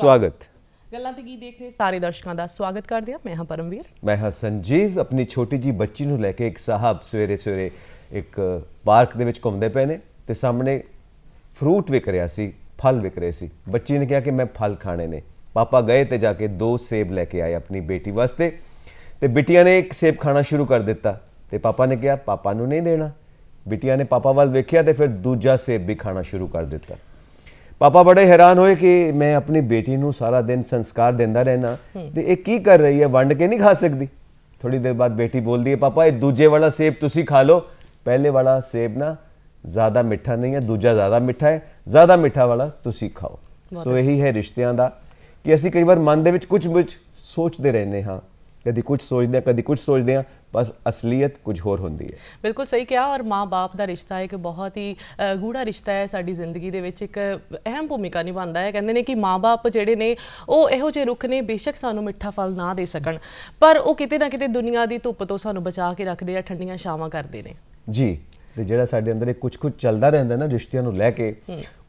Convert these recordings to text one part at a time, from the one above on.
ਸਵਾਗਤ ਗੱਲਾਂ ਤੇ ਕੀ ਦੇਖ ਰਹੇ ਸਾਰੇ ਦਰਸ਼ਕਾਂ ਦਾ ਸਵਾਗਤ ਕਰਦੇ ਆ ਮੈਂ ਹਾਂ ਪਰਮਵੀਰ ਮੈਂ ਹਾਂ ਸੰਜੀਵ ਆਪਣੀ ਛੋਟੀ ਜੀ ਬੱਚੀ ਨੂੰ ਲੈ ਕੇ ਇੱਕ ਸਾਹਬ ਸਵੇਰੇ ਸਵੇਰੇ ਇੱਕ ਪਾਰਕ ਦੇ ਵਿੱਚ ਘੁੰਮਦੇ ਪਏ ਨੇ ਤੇ ਸਾਹਮਣੇ ਫਰੂਟ ਵਿਕ ਰਿਆ ਸੀ ਫਲ ਵਿਕ ਰਿਆ ਸੀ ਬੱਚੀ ਨੇ ਕਿਹਾ ਕਿ ਮੈਂ ਫਲ ਖਾਣੇ ਨੇ ਪਾਪਾ ਗਏ ਤੇ ਜਾ ਕੇ ਦੋ ਸੇਬ ਲੈ ਕੇ ਆਏ ਆਪਣੀ ਬੇਟੀ ਵਾਸਤੇ ਤੇ ਬਿਟੀਆਂ ਨੇ ਇੱਕ ਸੇਬ ਖਾਣਾ ਸ਼ੁਰੂ ਕਰ ਦਿੱਤਾ ਤੇ ਪਾਪਾ ਨੇ ਕਿਹਾ ਪਾਪਾ ਨੂੰ ਨਹੀਂ ਦੇਣਾ ਬਿਟੀਆਂ ਨੇ ਪਾਪਾ ਵੱਲ ਵੇਖਿਆ ਤੇ ਫਿਰ ਦੂਜਾ ਸੇਬ ਵੀ ਖਾਣਾ ਸ਼ੁਰੂ ਕਰ ਦਿੱਤਾ ਪਾਪਾ ਬੜੇ ਹੈਰਾਨ ਹੋਏ ਕਿ ਮੈਂ ਆਪਣੀ ਬੇਟੀ ਨੂੰ ਸਾਰਾ ਦਿਨ ਸੰਸਕਾਰ ਦਿੰਦਾ ਰਹਿਣਾ ਤੇ ਇਹ ਕੀ ਕਰ ਰਹੀ ਹੈ ਵੰਡ ਕੇ ਨਹੀਂ ਖਾ ਸਕਦੀ ਥੋੜੀ ਦੇਰ ਬਾਅਦ ਬੇਟੀ ਬੋਲਦੀ ਹੈ ਪਾਪਾ ਇਹ ਦੂਜੇ ਵਾਲਾ ਸੇਬ ਤੁਸੀਂ ਖਾ ਲਓ ਪਹਿਲੇ ਵਾਲਾ ਸੇਬ ਨਾ ਜ਼ਿਆਦਾ ਮਿੱਠਾ ਨਹੀਂ ਹੈ ਦੂਜਾ ਜ਼ਿਆਦਾ ਮਿੱਠਾ ਹੈ ਜ਼ਿਆਦਾ ਮਿੱਠਾ ਵਾਲਾ ਤੁਸੀਂ ਖਾਓ ਸੋ ਇਹੀ ਹੈ ਰਿਸ਼ਤਿਆਂ ਦਾ ਕਿ ਅਸੀਂ ਕਈ ਵਾਰ ਮਨ ਦੇ ਵਿੱਚ ਕੁਝ ਵਿੱਚ ਸੋਚਦੇ ਰਹਿੰਦੇ ਹਾਂ ਕਦੀ ਕੁਝ ਸੋਚਦੇ ਆ ਕਦੀ ਕੁਝ ਸੋਚਦੇ ਆ ਪਰ ਅਸਲੀਅਤ ਕੁਝ ਹੋਰ ਹੁੰਦੀ ਹੈ ਬਿਲਕੁਲ ਸਹੀ ਕਿਹਾ ਔਰ ਮਾਂ-ਬਾਪ ਦਾ ਰਿਸ਼ਤਾ ਹੈ ਕਿ ਬਹੁਤ ਹੀ ਗੂੜਾ ਰਿਸ਼ਤਾ ਹੈ ਸਾਡੀ ਜ਼ਿੰਦਗੀ ਦੇ ਵਿੱਚ ਇੱਕ ਅਹਿਮ ਭੂਮਿਕਾ ਨਿਭਾਉਂਦਾ ਹੈ ਕਹਿੰਦੇ ਨੇ ਕਿ ਮਾਂ-ਬਾਪ ਜਿਹੜੇ ਨੇ ਉਹ ਇਹੋ ਜਿਹੇ ਰੁੱਖ ਨੇ ਬੇਸ਼ੱਕ ਸਾਨੂੰ ਮਿੱਠਾ ਫਲ ਨਾ ਦੇ ਸਕਣ ਪਰ ਉਹ ਕਿਤੇ ਨਾ ਕਿਤੇ ਦੁਨੀਆ ਦੀ ਧੁੱਪ ਤੋਂ ਸਾਨੂੰ ਬਚਾ ਕੇ ਰੱਖਦੇ ਆ ਠੰਡੀਆਂ ਛਾਵਾਂ ਕਰਦੇ ਨੇ ਜੀ ਤੇ ਜਿਹੜਾ ਸਾਡੇ ਅੰਦਰ ਇਹ ਕੁਝ ਕੁਝ ਚੱਲਦਾ ਰਹਿੰਦਾ ਨਾ ਰਿਸ਼ਤਿਆਂ ਨੂੰ ਲੈ ਕੇ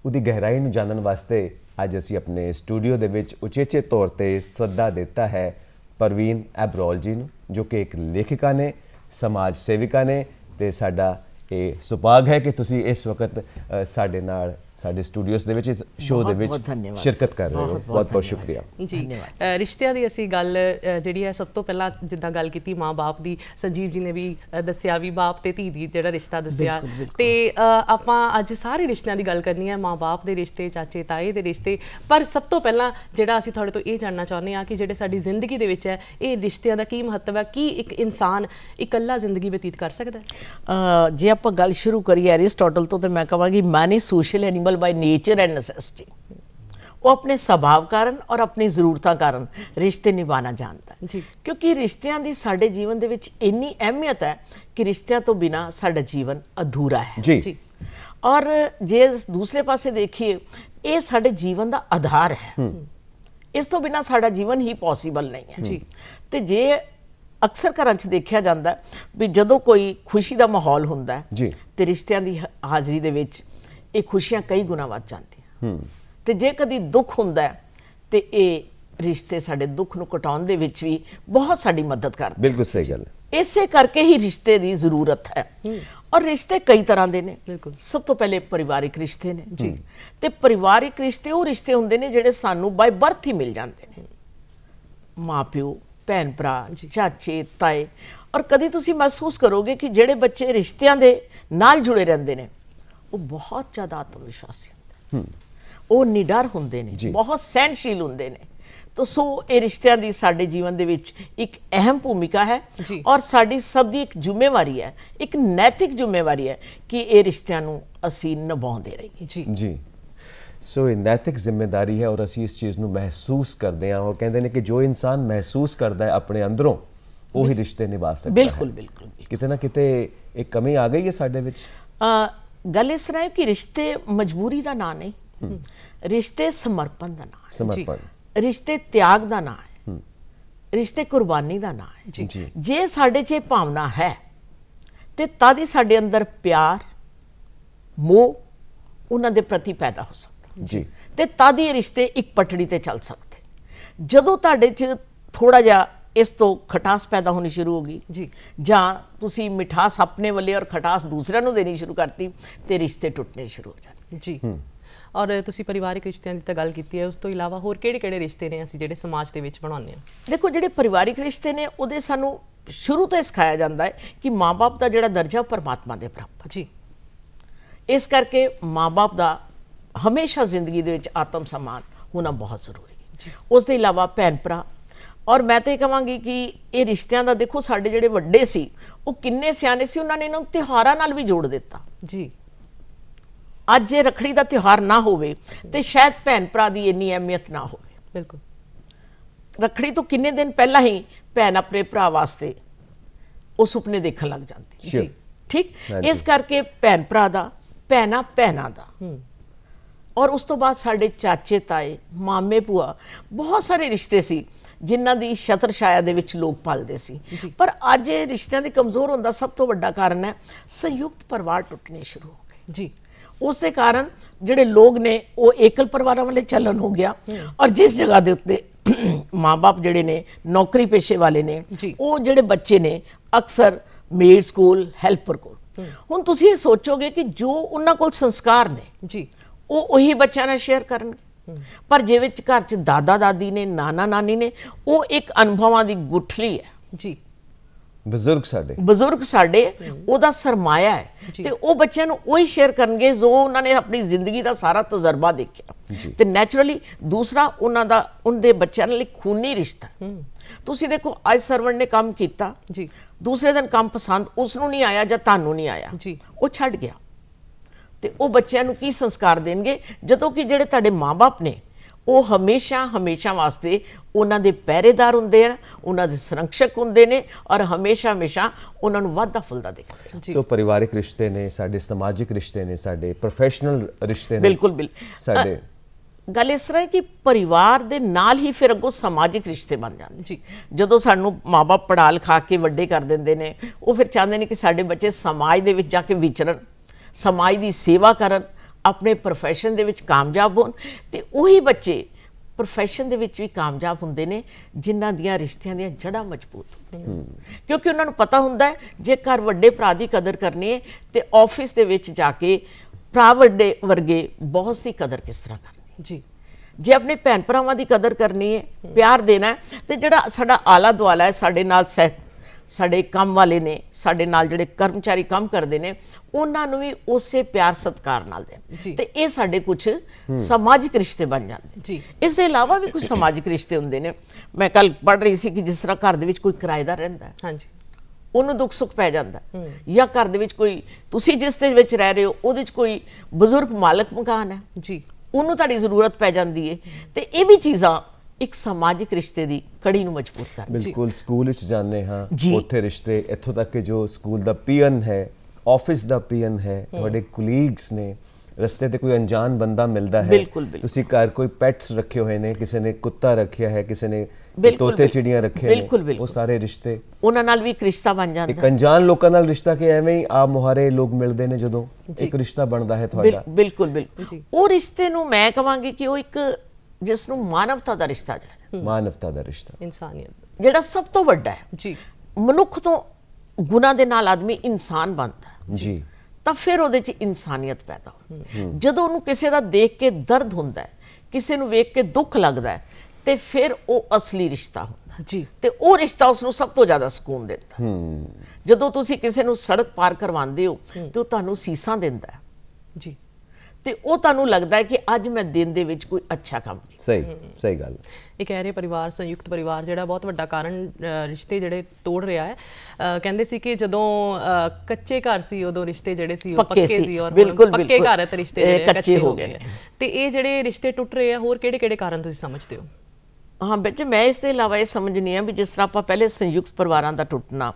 ਉਹਦੀ ਗਹਿਰਾਈ ਨੂੰ ਜਾਣਨ ਵਾਸਤੇ ਅੱਜ ਅਸੀਂ ਆਪਣੇ ਸਟੂਡੀਓ ਦੇ ਵਿੱਚ ਉਚੇਚੇ ਤੌਰ ਤੇ ਸੱਦਾ ਦਿੱਤਾ ਹੈ ਪਰਵੀਨ ਐਬਰੋਲ ਜੀ ਨੂੰ ਜੋ ਕਿ ਇੱਕ ਲੇਖਿਕਾ ਨੇ ਸਮਾਜ ਸੇਵਿਕਾ ਨੇ ਤੇ ਸਾਡਾ ਇਹ ਸੁਪਾਗ ਹੈ ਕਿ ਤੁਸੀਂ ਇਸ ਵਕਤ ਸਾਡੇ ਨਾਲ ਸਾਡੇ ਸਟੂਡੀਓਸ ਦੇ ਵਿੱਚ ਸ਼ੋਅ ਦੇ ਵਿੱਚ ਸ਼ਿਰਕਤ ਕਰ ਰਹੇ ਹੋ ਬਹੁਤ ਬਹੁਤ ਸ਼ੁਕਰੀਆ ਜੀ ਰਿਸ਼ਤਿਆਂ ਦੀ ਅਸੀਂ ਗੱਲ ਜਿਹੜੀ ਹੈ ਸਭ ਤੋਂ ਪਹਿਲਾਂ ਜਿੱਦਾਂ ਗੱਲ ਕੀਤੀ ਮਾਂ-ਬਾਪ ਦੀ ਸੰਜੀਵ ਜੀ ਨੇ ਵੀ ਦੱਸਿਆ ਵੀ ਬਾਪ ਤੇ ਧੀ ਦੀ ਜਿਹੜਾ ਰਿਸ਼ਤਾ ਦੱਸਿਆ ਤੇ ਆਪਾਂ ਅੱਜ ਸਾਰੇ ਰਿਸ਼ਤਿਆਂ ਦੀ ਗੱਲ ਕਰਨੀ ਹੈ ਮਾਂ-ਬਾਪ ਦੇ ਰਿਸ਼ਤੇ ਚਾਚੇ ਤਾਏ ਦੇ ਰਿਸ਼ਤੇ ਪਰ ਸਭ ਤੋਂ ਪਹਿਲਾਂ ਜਿਹੜਾ ਅਸੀਂ ਤੁਹਾਡੇ ਤੋਂ ਇਹ ਜਾਣਨਾ ਚਾਹੁੰਦੇ ਹਾਂ ਕਿ ਜਿਹੜੇ ਸਾਡੀ ਜ਼ਿੰਦਗੀ ਦੇ ਵਿੱਚ ਹੈ ਇਹ ਰਿਸ਼ਤਿਆਂ ਦਾ ਕੀ ਮਹੱਤਵ ਹੈ ਕੀ ਇੱਕ ਇਨਸਾਨ ਇਕੱਲਾ ਜ਼ਿੰਦਗੀ ਬਤੀਤ ਕਰ ਸਕਦਾ ਹੈ ਜੇ ਆਪਾਂ ਗੱਲ ਸ਼ੁਰੂ ਕਰੀਏ ਅਰਿਸਟੋਟਲ ਤੋਂ ਤੇ ਮੈਂ ਕਹਾਂਗੀ many social animal accessible by nature and necessity ਉਹ ਆਪਣੇ ਸੁਭਾਅ ਕਾਰਨ ਔਰ ਆਪਣੀ ਜ਼ਰੂਰਤਾਂ ਕਾਰਨ ਰਿਸ਼ਤੇ ਨਿਭਾਣਾ ਜਾਣਦਾ ਜੀ ਕਿਉਂਕਿ ਰਿਸ਼ਤਿਆਂ ਦੀ ਸਾਡੇ ਜੀਵਨ ਦੇ ਵਿੱਚ ਇੰਨੀ ਅਹਿਮੀਅਤ ਹੈ ਕਿ ਰਿਸ਼ਤਿਆਂ ਤੋਂ ਬਿਨਾ ਸਾਡਾ ਜੀਵਨ ਅਧੂਰਾ ਹੈ ਜੀ ਔਰ ਜੇ ਦੂਸਰੇ ਪਾਸੇ ਦੇਖੀਏ ਇਹ ਸਾਡੇ ਜੀਵਨ ਦਾ ਆਧਾਰ ਹੈ ਇਸ ਤੋਂ ਬਿਨਾ ਸਾਡਾ ਜੀਵਨ ਹੀ ਪੋਸੀਬਲ ਨਹੀਂ ਹੈ ਜੀ ਤੇ ਜੇ ਅਕਸਰ ਘਰਾਂ 'ਚ ਦੇਖਿਆ ਜਾਂਦਾ ਵੀ ਜਦੋਂ ਕੋਈ ਖੁਸ਼ੀ ਦਾ ਮਾਹੌਲ ਹੁੰਦਾ ਜੀ ਤੇ ਰਿਸ਼ਤਿਆਂ ਦੀ ਹਾਜ਼ਰੀ ਦੇ ਵਿੱਚ ਇਹ ਖੁਸ਼ੀਆਂ ਕਈ ਗੁਣਾ ਵੱਧ ਜਾਂਦੀਆਂ ਹੂੰ ਤੇ ਜੇ ਕਦੀ ਦੁੱਖ ਹੁੰਦਾ ਤੇ ਇਹ ਰਿਸ਼ਤੇ ਸਾਡੇ ਦੁੱਖ ਨੂੰ ਘਟਾਉਣ ਦੇ ਵਿੱਚ ਵੀ ਬਹੁਤ ਸਾਡੀ ਮਦਦ ਕਰਦੇ ਬਿਲਕੁਲ ਸਹੀ ਗੱਲ ਇਸੇ ਕਰਕੇ ਹੀ ਰਿਸ਼ਤੇ ਦੀ ਜ਼ਰੂਰਤ ਹੈ ਔਰ ਰਿਸ਼ਤੇ ਕਈ ਤਰ੍ਹਾਂ ਦੇ ਨੇ ਬਿਲਕੁਲ ਸਭ ਤੋਂ ਪਹਿਲੇ ਪਰਿਵਾਰਿਕ ਰਿਸ਼ਤੇ ਨੇ ਜੀ ਤੇ ਪਰਿਵਾਰਿਕ ਰਿਸ਼ਤੇ ਉਹ ਰਿਸ਼ਤੇ ਹੁੰਦੇ ਨੇ ਜਿਹੜੇ ਸਾਨੂੰ ਬਾਈ ਬਰਥ ਹੀ ਮਿਲ ਜਾਂਦੇ ਨੇ ਮਾਪਿਓ ਭੈਣ ਭਰਾ ਚਾਚੇ ਤਾਏ ਔਰ ਕਦੀ ਤੁਸੀਂ ਮਹਿਸੂਸ ਕਰੋਗੇ ਕਿ ਜਿਹੜੇ ਬੱਚੇ ਰਿਸ਼ਤਿਆਂ ਦੇ ਨਾਲ ਜੁੜੇ ਰਹਿੰਦੇ ਨੇ ਉਹ ਬਹੁਤ ਜ਼ਿਆਦਾ ਆਤਮ ਵਿਸ਼ਵਾਸੀ ਹੁੰਦਾ ਉਹ ਨਿਡਰ ਹੁੰਦੇ ਨੇ ਬਹੁਤ ਸਹਿਨਸ਼ੀਲ ਹੁੰਦੇ ਨੇ ਤੋ ਸੋ ਇਹ ਰਿਸ਼ਤਿਆਂ ਦੀ ਸਾਡੇ ਜੀਵਨ ਦੇ ਵਿੱਚ ਇੱਕ ਅਹਿਮ ਭੂਮਿਕਾ ਹੈ ਔਰ ਸਾਡੀ ਸਭ ਦੀ ਇੱਕ ਜ਼ਿੰਮੇਵਾਰੀ ਹੈ ਇੱਕ ਨੈਤਿਕ ਜ਼ਿੰਮੇਵਾਰੀ ਹੈ ਕਿ ਇਹ ਰਿਸ਼ਤਿਆਂ ਨੂੰ ਅਸੀਂ ਨਿਭਾਉਂਦੇ ਰਹੀਏ ਜੀ ਜੀ ਸੋ ਇਹ ਨੈਤਿਕ ਜ਼ਿੰਮੇਵਾਰੀ ਹੈ ਔਰ ਅਸੀਂ ਇਸ ਚੀਜ਼ ਨੂੰ ਮਹਿਸੂਸ ਕਰਦੇ ਹਾਂ ਔਰ ਕਹਿੰਦੇ ਨੇ ਕਿ ਜੋ ਇਨਸਾਨ ਮਹਿਸੂਸ ਕਰਦਾ ਹੈ ਆਪਣੇ ਅੰਦਰੋਂ ਉਹੀ ਰਿਸ਼ਤੇ ਨਿਭਾ ਸਕਦਾ ਹੈ ਬਿਲਕੁਲ ਬਿਲਕੁਲ ਕਿਤੇ ਨਾ ਕਿਤੇ ਇੱਕ ਕਮੀ ਆ ਗਈ ਹੈ ਸਾਡੇ ਵਿੱਚ ਗੱਲ ਇਸ ਤਰ੍ਹਾਂ ਹੈ ਕਿ ਰਿਸ਼ਤੇ ਮਜਬੂਰੀ ਦਾ ਨਾਂ ਨਹੀਂ ਰਿਸ਼ਤੇ ਸਮਰਪਣ ਦਾ ਨਾਂ ਹੈ ਸਮਰਪਣ ਰਿਸ਼ਤੇ ਤਿਆਗ ਦਾ ਨਾਂ ਹੈ ਰਿਸ਼ਤੇ ਕੁਰਬਾਨੀ ਦਾ ਨਾਂ ਹੈ ਜੀ ਜੇ ਸਾਡੇ 'ਚ ਭਾਵਨਾ ਹੈ ਤੇ ਤਦ ਹੀ ਸਾਡੇ ਅੰਦਰ ਪਿਆਰ ਮੋਹ ਉਹਨਾਂ ਦੇ ਪ੍ਰਤੀ ਪੈਦਾ ਹੋ ਸਕਦਾ ਜੀ ਤੇ ਤਦ ਹੀ ਰਿਸ਼ਤੇ ਇੱਕ ਪਟੜੀ ਤੇ ਚੱਲ ਸਕਦੇ ਜਦੋਂ ਤੁਹਾਡੇ 'ਚ ਥੋੜਾ ਜਿਹਾ ਇਸ ਤੋਂ ਖਟਾਸ ਪੈਦਾ ਹੋਣੀ ਸ਼ੁਰੂ ਹੋ ਗਈ ਜੀ ਜਾਂ ਤੁਸੀਂ ਮਿਠਾਸ ਆਪਣੇ ਵੱਲੇ ਔਰ ਖਟਾਸ ਦੂਸਰਿਆਂ ਨੂੰ ਦੇਣੀ ਸ਼ੁਰੂ ਕਰਤੀ ਤੇ ਰਿਸ਼ਤੇ ਟੁੱਟਨੇ ਸ਼ੁਰੂ ਹੋ ਜਾਂਦੇ ਜੀ ਔਰ ਤੁਸੀਂ ਪਰਿਵਾਰਿਕ ਰਿਸ਼ਤਿਆਂ ਦੀ ਤਾਂ ਗੱਲ ਕੀਤੀ ਹੈ ਉਸ ਤੋਂ ਇਲਾਵਾ ਹੋਰ ਕਿਹੜੇ-ਕਿਹੜੇ ਰਿਸ਼ਤੇ ਨੇ ਅਸੀਂ ਜਿਹੜੇ ਸਮਾਜ ਦੇ ਵਿੱਚ ਬਣਾਉਂਦੇ ਹਾਂ ਦੇਖੋ ਜਿਹੜੇ ਪਰਿਵਾਰਿਕ ਰਿਸ਼ਤੇ ਨੇ ਉਹਦੇ ਸਾਨੂੰ ਸ਼ੁਰੂ ਤੋਂ ਸਿਖਾਇਆ ਜਾਂਦਾ ਹੈ ਕਿ ਮਾਪੇ ਦਾ ਜਿਹੜਾ ਦਰਜਾ ਪਰਮਾਤਮਾ ਦੇ ਬਰਾਬਰ ਜੀ ਇਸ ਕਰਕੇ ਮਾਪੇ ਦਾ ਹਮੇਸ਼ਾ ਜ਼ਿੰਦਗੀ ਦੇ ਵਿੱਚ ਆਤਮ ਸਮਾਨ ਹੋਣਾ ਬਹੁਤ ਜ਼ਰੂਰੀ ਹੈ ਉਸ ਦੇ ਇਲਾਵਾ ਭੈਣ ਭਰਾ ਔਰ ਮੈਂ ਤੇ ਕਹਾਂਗੀ ਕਿ ਇਹ ਰਿਸ਼ਤਿਆਂ ਦਾ ਦੇਖੋ ਸਾਡੇ ਜਿਹੜੇ ਵੱਡੇ ਸੀ ਉਹ ਕਿੰਨੇ ਸਿਆਣੇ ਸੀ ਉਹਨਾਂ ਨੇ ਇਹਨਾਂ ਨੂੰ ਤਿਹਾਰਾਂ ਨਾਲ ਵੀ ਜੋੜ ਦਿੱਤਾ ਜੀ ਅੱਜ ਜੇ ਰਖੜੀ ਦਾ ਤਿਹਾਰ ਨਾ ਹੋਵੇ ਤੇ ਸ਼ਾਇਦ ਭੈਣ ਭਰਾ ਦੀ ਇੰਨੀ ਅਹਿਮੀਅਤ ਨਾ ਹੋਵੇ ਬਿਲਕੁਲ ਰਖੜੀ ਤੋਂ ਕਿੰਨੇ ਦਿਨ ਪਹਿਲਾਂ ਹੀ ਭੈਣ ਆਪਣੇ ਭਰਾ ਵਾਸਤੇ ਉਹ ਸੁਪਨੇ ਦੇਖਣ ਲੱਗ ਜਾਂਦੀ ਜੀ ਠੀਕ ਇਸ ਕਰਕੇ ਭੈਣ ਭਰਾ ਦਾ ਭੈਣਾ ਪਹਿਨਾ ਦਾ ਔਰ ਉਸ ਤੋਂ ਬਾਅਦ ਸਾਡੇ ਚਾਚੇ ਤਾਏ ਮਾਮੇ ਭੂਆ ਬਹੁਤ ਸਾਰੇ ਰਿਸ਼ਤੇ ਸੀ ਜਿਨ੍ਹਾਂ ਦੀ ਛਤਰ ਛਾਇਆ ਦੇ ਵਿੱਚ ਲੋਕ ਪਲਦੇ ਸੀ ਪਰ ਅੱਜ ਇਹ ਰਿਸ਼ਤਿਆਂ ਦੇ ਕਮਜ਼ੋਰ ਹੁੰਦਾ ਸਭ ਤੋਂ ਵੱਡਾ ਕਾਰਨ ਹੈ ਸੰਯੁਕਤ ਪਰਿਵਾਰ ਟੁੱਟਣੇ ਸ਼ੁਰੂ ਹੋ ਗਏ ਜੀ ਉਸ ਦੇ ਕਾਰਨ ਜਿਹੜੇ ਲੋਕ ਨੇ ਉਹ ਇਕਲ ਪਰਿਵਾਰਾਂ ਵਾਲੇ ਚੱਲਣ ਹੋ ਗਿਆ ਔਰ ਜਿਸ ਜਗ੍ਹਾ ਦੇ ਉੱਤੇ ਮਾਪੇ ਜਿਹੜੇ ਨੇ ਨੌਕਰੀ ਪੇਸ਼ੇ ਵਾਲੇ ਨੇ ਉਹ ਜਿਹੜੇ ਬੱਚੇ ਨੇ ਅਕਸਰ ਮੇਡ ਸਕੂਲ ਹੈਲਪਰ ਕੋਲ ਹੁਣ ਤੁਸੀਂ ਇਹ ਸੋਚੋਗੇ ਕਿ ਜੋ ਉਹਨਾਂ ਕੋਲ ਸੰਸਕਾਰ ਨੇ ਜੀ ਉਹ ਉਹੀ ਬੱਚਿਆਂ ਨਾਲ ਸ਼ੇਅਰ ਕਰਨਗੇ ਪਰ ਜੇ ਵਿੱਚ ਘਰ 'ਚ ਦਾਦਾ ਦਾਦੀ ਨੇ ਨਾਨਾ ਨਾਨੀ ਨੇ ਉਹ ਇੱਕ ਅਨੁਭਵਾਂ ਦੀ ਗੁੱਠਲੀ ਹੈ ਜੀ ਬਜ਼ੁਰਗ ਸਾਡੇ ਬਜ਼ੁਰਗ ਸਾਡੇ ਉਹਦਾ ਸਰਮਾਇਆ ਹੈ ਤੇ ਉਹ ਬੱਚਿਆਂ ਨੂੰ ਉਹੀ ਸ਼ੇਅਰ ਕਰਨਗੇ ਜੋ ਉਹਨਾਂ ਨੇ ਆਪਣੀ ਜ਼ਿੰਦਗੀ ਦਾ ਸਾਰਾ ਤਜਰਬਾ ਦੇਖਿਆ ਤੇ ਨੇਚਰਲੀ ਦੂਸਰਾ ਉਹਨਾਂ ਦਾ ਉਹਦੇ ਬੱਚਿਆਂ ਨਾਲ ਖੂਨੀ ਰਿਸ਼ਤਾ ਤੁਸੀਂ ਦੇਖੋ ਅੱਜ ਸਰਵਣ ਨੇ ਕੰਮ ਕੀਤਾ ਜੀ ਦੂਸਰੇ ਦਿਨ ਕੰਮ ਪਸੰਦ ਉਸ ਨੂੰ ਨਹੀਂ ਆਇਆ ਜਾਂ ਤੁਹਾਨੂੰ ਨਹੀਂ ਆਇਆ ਜੀ ਉਹ ਛੱਡ ਗਿਆ ਤੇ ਉਹ ਬੱਚਿਆਂ ਨੂੰ ਕੀ ਸੰਸਕਾਰ ਦੇਣਗੇ ਜਦੋਂ ਕਿ ਜਿਹੜੇ ਤੁਹਾਡੇ ਮਾਪੇ ਨੇ ਉਹ ਹਮੇਸ਼ਾ ਹਮੇਸ਼ਾ ਵਾਸਤੇ ਉਹਨਾਂ ਦੇ ਪਹਿਰੇਦਾਰ ਹੁੰਦੇ ਆ ਉਹਨਾਂ ਦੇ ਸੰਰક્ષਕ ਹੁੰਦੇ ਨੇ ਔਰ ਹਮੇਸ਼ਾ ਹਮੇਸ਼ਾ ਉਹਨਾਂ ਨੂੰ ਵਾਧਾ ਫੁੱਲਦਾ ਦੇਖਦੇ ਸੋ ਪਰਿਵਾਰਿਕ ਰਿਸ਼ਤੇ ਨੇ ਸਾਡੇ ਸਮਾਜਿਕ ਰਿਸ਼ਤੇ ਨੇ ਸਾਡੇ ਪ੍ਰੋਫੈਸ਼ਨਲ ਰਿਸ਼ਤੇ ਨੇ ਬਿਲਕੁਲ ਬਿਲ ਸਾਡੇ ਗੱਲ ਇਸ ਤਰ੍ਹਾਂ ਹੈ ਕਿ ਪਰਿਵਾਰ ਦੇ ਨਾਲ ਹੀ ਫਿਰ ਅੱਗੋਂ ਸਮਾਜਿਕ ਰਿਸ਼ਤੇ ਬਣ ਜਾਂਦੇ ਜੀ ਜਦੋਂ ਸਾਨੂੰ ਮਾਪੇ ਪੜਾਲ ਖਾ ਕੇ ਵੱਡੇ ਕਰ ਦਿੰਦੇ ਨੇ ਉਹ ਫਿਰ ਚਾਹੁੰਦੇ ਨੇ ਕਿ ਸਾਡੇ ਬੱਚੇ ਸਮਾਜ ਦੇ ਵਿੱਚ ਜਾ ਕੇ ਵਿਚਰਨ ਸਮਾਜ ਦੀ ਸੇਵਾ ਕਰਨ ਆਪਣੇ profession ਦੇ ਵਿੱਚ ਕਾਮਯਾਬ ਹੋਣ ਤੇ ਉਹੀ ਬੱਚੇ profession ਦੇ ਵਿੱਚ ਵੀ ਕਾਮਯਾਬ ਹੁੰਦੇ ਨੇ ਜਿਨ੍ਹਾਂ ਦੀਆਂ ਰਿਸ਼ਤਿਆਂ ਦੀਆਂ ਜੜਾਂ ਮਜ਼ਬੂਤ ਹੁੰਦੀਆਂ ਕਿਉਂਕਿ ਉਹਨਾਂ ਨੂੰ ਪਤਾ ਹੁੰਦਾ ਹੈ ਜੇ ਘਰ ਵੱਡੇ ਭਰਾ ਦੀ ਕਦਰ ਕਰਨੀ ਹੈ ਤੇ ਆਫਿਸ ਦੇ ਵਿੱਚ ਜਾ ਕੇ ਭਰਾ ਵੱਡੇ ਵਰਗੇ ਬਹੁਤ ਸੀ ਕਦਰ ਕਿਸ ਤਰ੍ਹਾਂ ਕਰਨੀ ਜੀ ਜੇ ਆਪਣੇ ਭੈਣ ਭਰਾਵਾਂ ਦੀ ਕਦਰ ਕਰਨੀ ਹੈ ਪਿਆਰ ਦੇਣਾ ਤੇ ਜਿਹੜਾ ਸਾਡਾ ਆਲਾ ਦੁਆਲਾ ਹੈ ਸਾਡੇ ਨਾਲ ਸਹਿ ਸਾਡੇ ਕੰਮ ਵਾਲੇ ਨੇ ਸਾਡੇ ਨਾਲ ਜਿਹੜੇ ਕਰਮਚਾਰੀ ਕੰਮ ਕਰਦੇ ਨੇ ਉਹਨਾਂ ਨੂੰ ਵੀ ਉਸੇ ਪਿਆਰ ਸਤਕਾਰ ਨਾਲ ਦੇਣ ਤੇ ਇਹ ਸਾਡੇ ਕੁਝ ਸਮਾਜਿਕ ਰਿਸ਼ਤੇ ਬਣ ਜਾਂਦੇ ਜੀ ਇਸ ਦੇ ਇਲਾਵਾ ਵੀ ਕੁਝ ਸਮਾਜਿਕ ਰਿਸ਼ਤੇ ਹੁੰਦੇ ਨੇ ਮੈਂ ਕੱਲ ਪੜ੍ਹ ਰਹੀ ਸੀ ਕਿ ਜਿਸ ਤਰ੍ਹਾਂ ਘਰ ਦੇ ਵਿੱਚ ਕੋਈ ਕਿਰਾਏਦਾਰ ਰਹਿੰਦਾ ਹਾਂਜੀ ਉਹਨੂੰ ਦੁੱਖ ਸੁੱਖ ਪੈ ਜਾਂਦਾ ਜਾਂ ਘਰ ਦੇ ਵਿੱਚ ਕੋਈ ਤੁਸੀਂ ਜਿਸ ਦੇ ਵਿੱਚ ਰਹਿ ਰਹੇ ਹੋ ਉਹਦੇ ਵਿੱਚ ਕੋਈ ਬਜ਼ੁਰਗ ਮਾਲਕ ਮਕਾਨ ਹੈ ਜੀ ਉਹਨੂੰ ਤੁਹਾਡੀ ਜ਼ਰੂਰਤ ਪੈ ਜਾਂਦੀ ਏ ਤੇ ਇਹ ਵੀ ਚੀਜ਼ਾਂ ਇੱਕ ਸਮਾਜਿਕ ਰਿਸ਼ਤੇ ਦੀ ਕੜੀ ਨੂੰ ਮਜ਼ਬੂਤ ਕਰਦੀ ਬਿਲਕੁਲ ਸਕੂਲ ਵਿੱਚ ਜਾਂਦੇ ਹਾਂ ਉੱਥੇ ਰਿਸ਼ਤੇ ਇੱਥੋਂ ਤੱਕ ਕਿ ਜੋ ਸਕੂਲ ਦਾ ਪੀਅਨ ਹੈ ਆਫਿਸ ਦਾ ਪੀਅਨ ਹੈ ਤੁਹਾਡੇ ਕੋਲੀਗਸ ਨੇ ਰਸਤੇ ਤੇ ਕੋਈ ਅਣਜਾਣ ਬੰਦਾ ਮਿਲਦਾ ਹੈ ਤੁਸੀਂ ਘਰ ਕੋਈ ਪੈਟਸ ਰੱਖੇ ਹੋਏ ਨੇ ਕਿਸੇ ਨੇ ਕੁੱਤਾ ਰੱਖਿਆ ਹੈ ਕਿਸੇ ਨੇ ਤੋਤੇ ਚਿੜੀਆਂ ਰੱਖੇ ਨੇ ਉਹ ਸਾਰੇ ਰਿਸ਼ਤੇ ਉਹਨਾਂ ਨਾਲ ਵੀ ਇੱਕ ਰਿਸ਼ਤਾ ਬਣ ਜਾਂਦਾ ਇੱਕ ਅਣਜਾਣ ਲੋਕਾਂ ਨਾਲ ਰਿਸ਼ਤਾ ਕਿ ਐਵੇਂ ਹੀ ਆ ਮੁਹਾਰੇ ਲੋਕ ਮਿਲਦੇ ਨੇ ਜਦੋਂ ਇੱਕ ਰਿਸ਼ਤਾ ਬਣਦਾ ਹੈ ਤੁਹਾਡਾ ਬਿਲਕੁਲ ਬਿਲਕੁਲ ਉਹ ਰਿਸ਼ਤੇ ਨੂੰ ਮੈਂ ਕਹਾਂਗੀ ਕਿ ਉਹ ਇੱਕ ਜਿਸ ਨੂੰ ਮਾਨਵਤਾ ਦਾ ਰਿਸ਼ਤਾ ਜਾਏ ਮਾਨਵਤਾ ਦਾ ਰਿਸ਼ਤਾ ਇਨਸਾਨੀਅਤ ਜਿਹੜਾ ਸਭ ਤੋਂ ਵੱਡਾ ਹੈ ਜੀ ਮਨੁੱਖ ਤੋਂ ਗੁਨਾ ਦੇ ਨਾਲ ਆਦਮੀ ਇਨਸਾਨ ਬਣਦਾ ਹੈ ਜੀ ਤਾਂ ਫਿਰ ਉਹਦੇ 'ਚ ਇਨਸਾਨੀਅਤ ਪੈਦਾ ਹੁੰਦੀ ਜਦੋਂ ਉਹਨੂੰ ਕਿਸੇ ਦਾ ਦੇਖ ਕੇ ਦਰਦ ਹੁੰਦਾ ਹੈ ਕਿਸੇ ਨੂੰ ਵੇਖ ਕੇ ਦੁੱਖ ਲੱਗਦਾ ਹੈ ਤੇ ਫਿਰ ਉਹ ਅਸਲੀ ਰਿਸ਼ਤਾ ਹੁੰਦਾ ਜੀ ਤੇ ਉਹ ਰਿਸ਼ਤਾ ਉਸ ਨੂੰ ਸਭ ਤੋਂ ਜ਼ਿਆਦਾ ਸਕੂਨ ਦਿੰਦਾ ਜਦੋਂ ਤੁਸੀਂ ਕਿਸੇ ਨੂੰ ਸੜਕ ਪਾਰ ਕਰਵਾਉਂਦੇ ਹੋ ਤੇ ਉਹ ਤੁਹਾਨੂੰ ਸੀਸਾਂ ਦਿੰਦਾ ਜੀ ਤੇ ਉਹ ਤੁਹਾਨੂੰ ਲੱਗਦਾ ਹੈ ਕਿ ਅੱਜ ਮੈਂ ਦਿਨ ਦੇ ਵਿੱਚ ਕੋਈ ਅੱਛਾ ਕੰਮ ਕੀਤਾ ਸਹੀ ਸਹੀ ਗੱਲ ਇਹ ਕਹਿ ਰਹੇ ਪਰਿਵਾਰ ਸੰਯੁਕਤ ਪਰਿਵਾਰ ਜਿਹੜਾ ਬਹੁਤ ਵੱਡਾ ਕਾਰਨ ਰਿਸ਼ਤੇ ਜਿਹੜੇ ਤੋੜ ਰਿਹਾ ਹੈ ਕਹਿੰਦੇ ਸੀ ਕਿ ਜਦੋਂ ਕੱਚੇ ਘਰ ਸੀ ਉਦੋਂ ਰਿਸ਼ਤੇ ਜਿਹੜੇ ਸੀ ਉਹ ਪੱਕੇ ਸੀ ਔਰ ਪੱਕੇ ਘਰ ਤੇ ਰਿਸ਼ਤੇ ਜਿਹੜੇ ਕੱਚੇ ਹੋ ਗਏ ਤੇ ਇਹ ਜਿਹੜੇ ਰਿਸ਼ਤੇ ਟੁੱਟ ਰਹੇ ਆ ਹੋਰ ਕਿਹੜੇ ਕਿਹੜੇ ਕਾਰਨ ਤੁਸੀਂ ਸਮਝਦੇ ਹੋ ਹਾਂ ਬੱਚੇ ਮੈਂ ਇਸ ਤੋਂ ਇਲਾਵਾ ਇਹ ਸਮਝਨੀ ਆ ਵੀ ਜਿਸ ਤਰ੍ਹਾਂ ਆਪਾਂ ਪਹਿਲੇ ਸੰਯੁਕਤ ਪਰਿਵਾਰਾਂ ਦਾ ਟੁੱਟਣਾ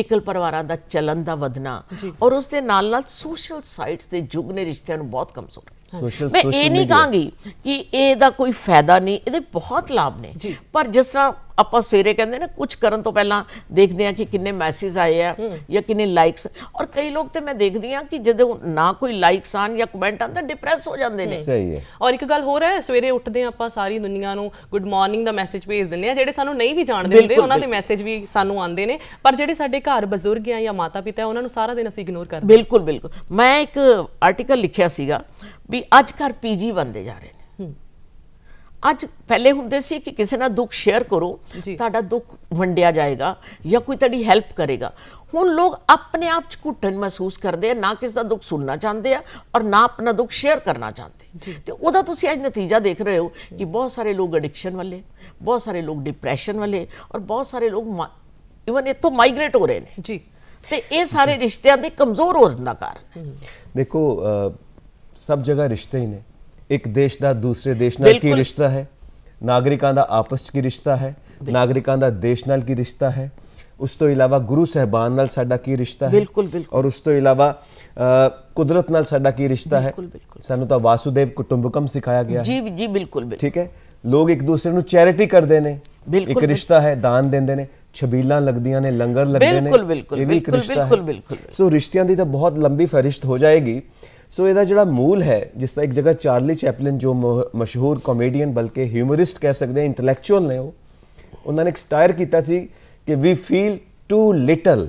ਇਕਲ ਪਰਿਵਾਰਾਂ ਦਾ ਚਲਨ ਦਾ ਵਧਣਾ ਔਰ ਉਸ ਦੇ ਨਾਲ ਨਾਲ ਸੋਸ਼ਲ ਸਾਈਟਸ ਦੇ ਯੁੱਗ ਨੇ ਰਿਸ਼ਤਿਆਂ ਨੂੰ ਬਹੁਤ ਕਮਜ਼ੋਰ ਮੈਂ ਇਹ ਨਹੀਂ ਕਹਾਂਗੀ ਕਿ ਇਹਦਾ ਕੋਈ ਫਾਇਦਾ ਨਹੀਂ ਇਹਦੇ ਬਹੁਤ ਲਾਭ ਨੇ ਪਰ ਜਿਸ ਤਰ੍ਹਾਂ ਆਪਾਂ ਸਵੇਰੇ ਕਹਿੰਦੇ ਨੇ ਕੁਝ ਕਰਨ ਤੋਂ ਪਹਿਲਾਂ ਦੇਖਦੇ ਆ ਕਿ ਕਿੰਨੇ ਮੈਸੇਜ ਆਏ ਆ ਜਾਂ ਕਿੰਨੇ ਲਾਈਕਸ ਔਰ ਕਈ ਲੋਕ ਤੇ ਮੈਂ ਦੇਖਦੀ ਆ ਕਿ ਜਦੋਂ ਨਾ ਕੋਈ ਲਾਈਕਸ ਆਣ ਜਾਂ ਕਮੈਂਟ ਆਂਦਾ ਡਿਪਰੈਸ ਹੋ ਜਾਂਦੇ ਨੇ ਸਹੀ ਹੈ ਔਰ ਇੱਕ ਗੱਲ ਹੋਰ ਹੈ ਸਵੇਰੇ ਉੱਠਦੇ ਆ ਆਪਾਂ ਸਾਰੀ ਦੁਨੀਆ ਨੂੰ ਗੁੱਡ ਮਾਰਨਿੰਗ ਦਾ ਮੈਸੇਜ ਭੇਜ ਦਿੰਦੇ ਆ ਜਿਹੜੇ ਸਾਨੂੰ ਨਹੀਂ ਵੀ ਜਾਣਦੇ ਹੁੰਦੇ ਉਹਨਾਂ ਦੇ ਮੈਸੇਜ ਵੀ ਸਾਨੂੰ ਆਉਂਦੇ ਨੇ ਪਰ ਜਿਹੜੇ ਸਾਡੇ ਘਰ ਬਜ਼ੁਰਗ ਆ ਜਾਂ ਮਾਤਾ ਪਿਤਾ ਉਹਨਾਂ ਨੂੰ ਸਾਰਾ ਦਿਨ ਅਸੀਂ ਇਗਨੋਰ ਕਰਦੇ ਬਿਲਕੁਲ ਬਿਲਕੁਲ ਮੈਂ ਇੱਕ ਆਰਟੀਕਲ ਲਿਖਿਆ ਸੀਗਾ ਵੀ ਅੱਜ ਘਰ ਪੀਜੀ ਬੰਦੇ ਜਾ ਰਹੇ ਅੱਜ ਪਹਿਲੇ ਹੁੰਦੇ ਸੀ ਕਿ ਕਿਸੇ ਨਾਲ ਦੁੱਖ ਸ਼ੇਅਰ ਕਰੋ ਤੁਹਾਡਾ ਦੁੱਖ ਵੰਡਿਆ ਜਾਏਗਾ ਜਾਂ ਕੋਈ ਤੁਹਾਡੀ ਹੈਲਪ ਕਰੇਗਾ ਹੁਣ ਲੋਕ ਆਪਣੇ ਆਪ ਚ ਘੁੱਟਣ ਮਹਿਸੂਸ ਕਰਦੇ ਆ ਨਾ ਕਿਸੇ ਦਾ ਦੁੱਖ ਸੁਣਨਾ ਚਾਹੁੰਦੇ ਆ ਔਰ ਨਾ ਆਪਣਾ ਦੁੱਖ ਸ਼ੇਅਰ ਕਰਨਾ ਚਾਹੁੰਦੇ ਤੇ ਉਹਦਾ ਤੁਸੀਂ ਅੱਜ ਨਤੀਜਾ ਦੇਖ ਰਹੇ ਹੋ ਕਿ ਬਹੁਤ ਸਾਰੇ ਲੋਕ ਐਡਿਕਸ਼ਨ ਵਾਲੇ ਬਹੁਤ ਸਾਰੇ ਲੋਕ ਡਿਪਰੈਸ਼ਨ ਵਾਲੇ ਔਰ ਬਹੁਤ ਸਾਰੇ ਲੋਕ ਇਵਨ ਇਤੋਂ ਮਾਈਗ੍ਰੇਟ ਹੋ ਰਹੇ ਨੇ ਜੀ ਤੇ ਇਹ ਸਾਰੇ ਰਿਸ਼ਤਿਆਂ ਦੇ ਕਮਜ਼ੋਰ ਹੋਣ ਦਾ ਕਾਰਨ ਦੇਖੋ ਸਭ ਜਗ੍ਹਾ ਰਿਸ਼ਤੇ ਹੀ ਨੇ ਇੱਕ ਦੇਸ਼ ਦਾ ਦੂਸਰੇ ਦੇਸ਼ ਨਾਲ ਕੀ ਰਿਸ਼ਤਾ ਹੈ ਨਾਗਰਿਕਾਂ ਦਾ ਆਪਸ ਚ ਕੀ ਰਿਸ਼ਤਾ ਹੈ ਨਾਗਰਿਕਾਂ ਦਾ ਦੇਸ਼ ਨਾਲ ਕੀ ਰਿਸ਼ਤਾ ਹੈ ਉਸ ਤੋਂ ਇਲਾਵਾ ਗੁਰੂ ਸਹਿਬਾਨ ਨਾਲ ਸਾਡਾ ਕੀ ਰਿਸ਼ਤਾ ਹੈ ਬਿਲਕੁਲ ਬਿਲਕੁਲ ਔਰ ਉਸ ਤੋਂ ਇਲਾਵਾ ਕੁਦਰਤ ਨਾਲ ਸਾਡਾ ਕੀ ਰਿਸ਼ਤਾ ਹੈ ਸਾਨੂੰ ਤਾਂ ਵਾਸੂਦੇਵ ਕੁਟੁੰਬਕਮ ਸਿਖਾਇਆ ਗਿਆ ਜੀ ਜੀ ਬਿਲਕੁਲ ਬਿਲਕੁਲ ਠੀਕ ਹੈ ਲੋਕ ਇੱਕ ਦੂਸਰੇ ਨੂੰ ਚੈਰਿਟੀ ਕਰਦੇ ਨੇ ਇੱਕ ਰਿਸ਼ਤਾ ਹੈ ਦਾਨ ਦਿੰਦੇ ਨੇ ਛਬੀਲਾਂ ਲੱਗਦੀਆਂ ਨੇ ਲੰਗਰ ਲੱਗਦੇ ਨੇ ਬਿਲਕੁਲ ਬਿਲਕੁਲ ਬਿਲਕੁਲ ਬਿਲਕੁਲ ਸੋ ਰਿਸ਼ਤਿਆਂ ਦੀ ਤਾਂ ਬਹੁਤ ਲੰਬੀ ਫਰਿਸ਼ਤ ਹੋ ਜਾਏਗੀ ਸੋ ਇਹਦਾ ਜਿਹੜਾ ਮੂਲ ਹੈ ਜਿਸ ਦਾ ਇੱਕ ਜਗ੍ਹਾ ਚਾਰਲੀ ਚੈਪਲਿਨ ਜੋ ਮਸ਼ਹੂਰ ਕਾਮੇਡੀਅਨ ਬਲਕਿ ਹਿਊਮਰਿਸਟ ਕਹਿ ਸਕਦੇ ਹਾਂ ਇੰਟੈਲੈਕਚੁਅਲ ਨੇ ਉਹ ਉਹਨਾਂ ਨੇ ਇੱਕ ਸਟਾਇਰ ਕੀਤਾ ਸੀ ਕਿ we feel too little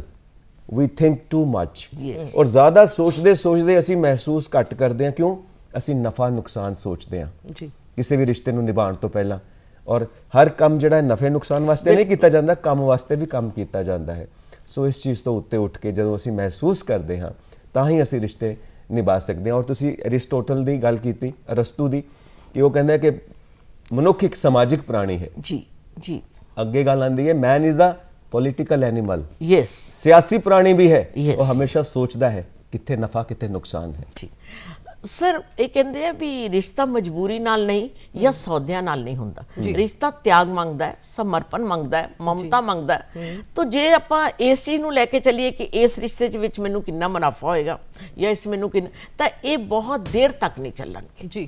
we think too much ਔਰ ਜ਼ਿਆਦਾ ਸੋਚਦੇ ਸੋਚਦੇ ਅਸੀਂ ਮਹਿਸੂਸ ਘੱਟ ਕਰਦੇ ਹਾਂ ਕਿਉਂ ਅਸੀਂ ਨਫਾ ਨੁਕਸਾਨ ਸੋਚਦੇ ਹਾਂ ਜੀ ਕਿਸੇ ਵੀ ਰਿਸ਼ਤੇ ਨੂੰ ਨਿਭਾਉਣ ਤੋਂ ਪਹਿਲਾਂ ਔਰ ਹਰ ਕੰਮ ਜਿਹੜਾ ਨਫੇ ਨੁਕਸਾਨ ਵਾਸਤੇ ਨਹੀਂ ਕੀਤਾ ਜਾਂਦਾ ਕੰਮ ਵਾਸਤੇ ਵੀ ਕੰਮ ਕੀਤਾ ਜਾਂਦਾ ਹੈ ਸੋ ਇਸ ਚੀਜ਼ ਤੋਂ ਉੱਤੇ ਉੱਠ ਕੇ ਜਦੋਂ ਅਸੀਂ ਮਹਿਸੂਸ ਕਰਦੇ ਹਾਂ ਤਾਂ ਹੀ ਅਸੀਂ ਰਿਸ਼ਤੇ ਨਿਭਾ ਸਕਦੇ ਹਾਂ ਔਰ ਤੁਸੀਂ ਅਰਿਸਟੋਟਲ ਦੀ ਗੱਲ ਕੀਤੀ ਅਰਸਤੂ ਦੀ ਕਿ ਉਹ ਕਹਿੰਦਾ ਕਿ ਮਨੁੱਖ ਇੱਕ ਸਮਾਜਿਕ ਪ੍ਰਾਣੀ ਹੈ ਜੀ ਜੀ ਅੱਗੇ ਗੱਲ ਆਂਦੀ ਹੈ man is a political animal yes ਸਿਆਸੀ ਪ੍ਰਾਣੀ ਵੀ ਹੈ ਉਹ ਹਮੇਸ਼ਾ ਸੋਚਦਾ ਹੈ ਕਿੱਥੇ ਨਫਾ ਕਿੱਥੇ ਨੁਕਸਾਨ ਹੈ ਜੀ ਸਰ ਇਹ ਕਹਿੰਦੇ ਆ ਵੀ ਰਿਸ਼ਤਾ ਮਜਬੂਰੀ ਨਾਲ ਨਹੀਂ ਜਾਂ ਸੌਦਿਆਂ ਨਾਲ ਨਹੀਂ ਹੁੰਦਾ ਰਿਸ਼ਤਾ ਤਿਆਗ ਮੰਗਦਾ ਹੈ ਸਮਰਪਣ ਮੰਗਦਾ ਹੈ ਮਮਤਾ ਮੰਗਦਾ ਹੈ ਤਾਂ ਜੇ ਆਪਾਂ ਇਸ ਚੀਜ਼ ਨੂੰ ਲੈ ਕੇ ਚੱਲੀਏ ਕਿ ਇਸ ਰਿਸ਼ਤੇ ਚ ਵਿੱਚ ਮੈਨੂੰ ਕਿੰਨਾ ਮੁਨਾਫਾ ਹੋਏਗਾ ਜਾਂ ਇਸ ਮੈਨੂੰ ਕਿੰਨਾ ਤਾਂ ਇਹ ਬਹੁਤ ਦੇਰ ਤੱਕ ਨਹੀਂ ਚੱਲਣਗੇ ਜੀ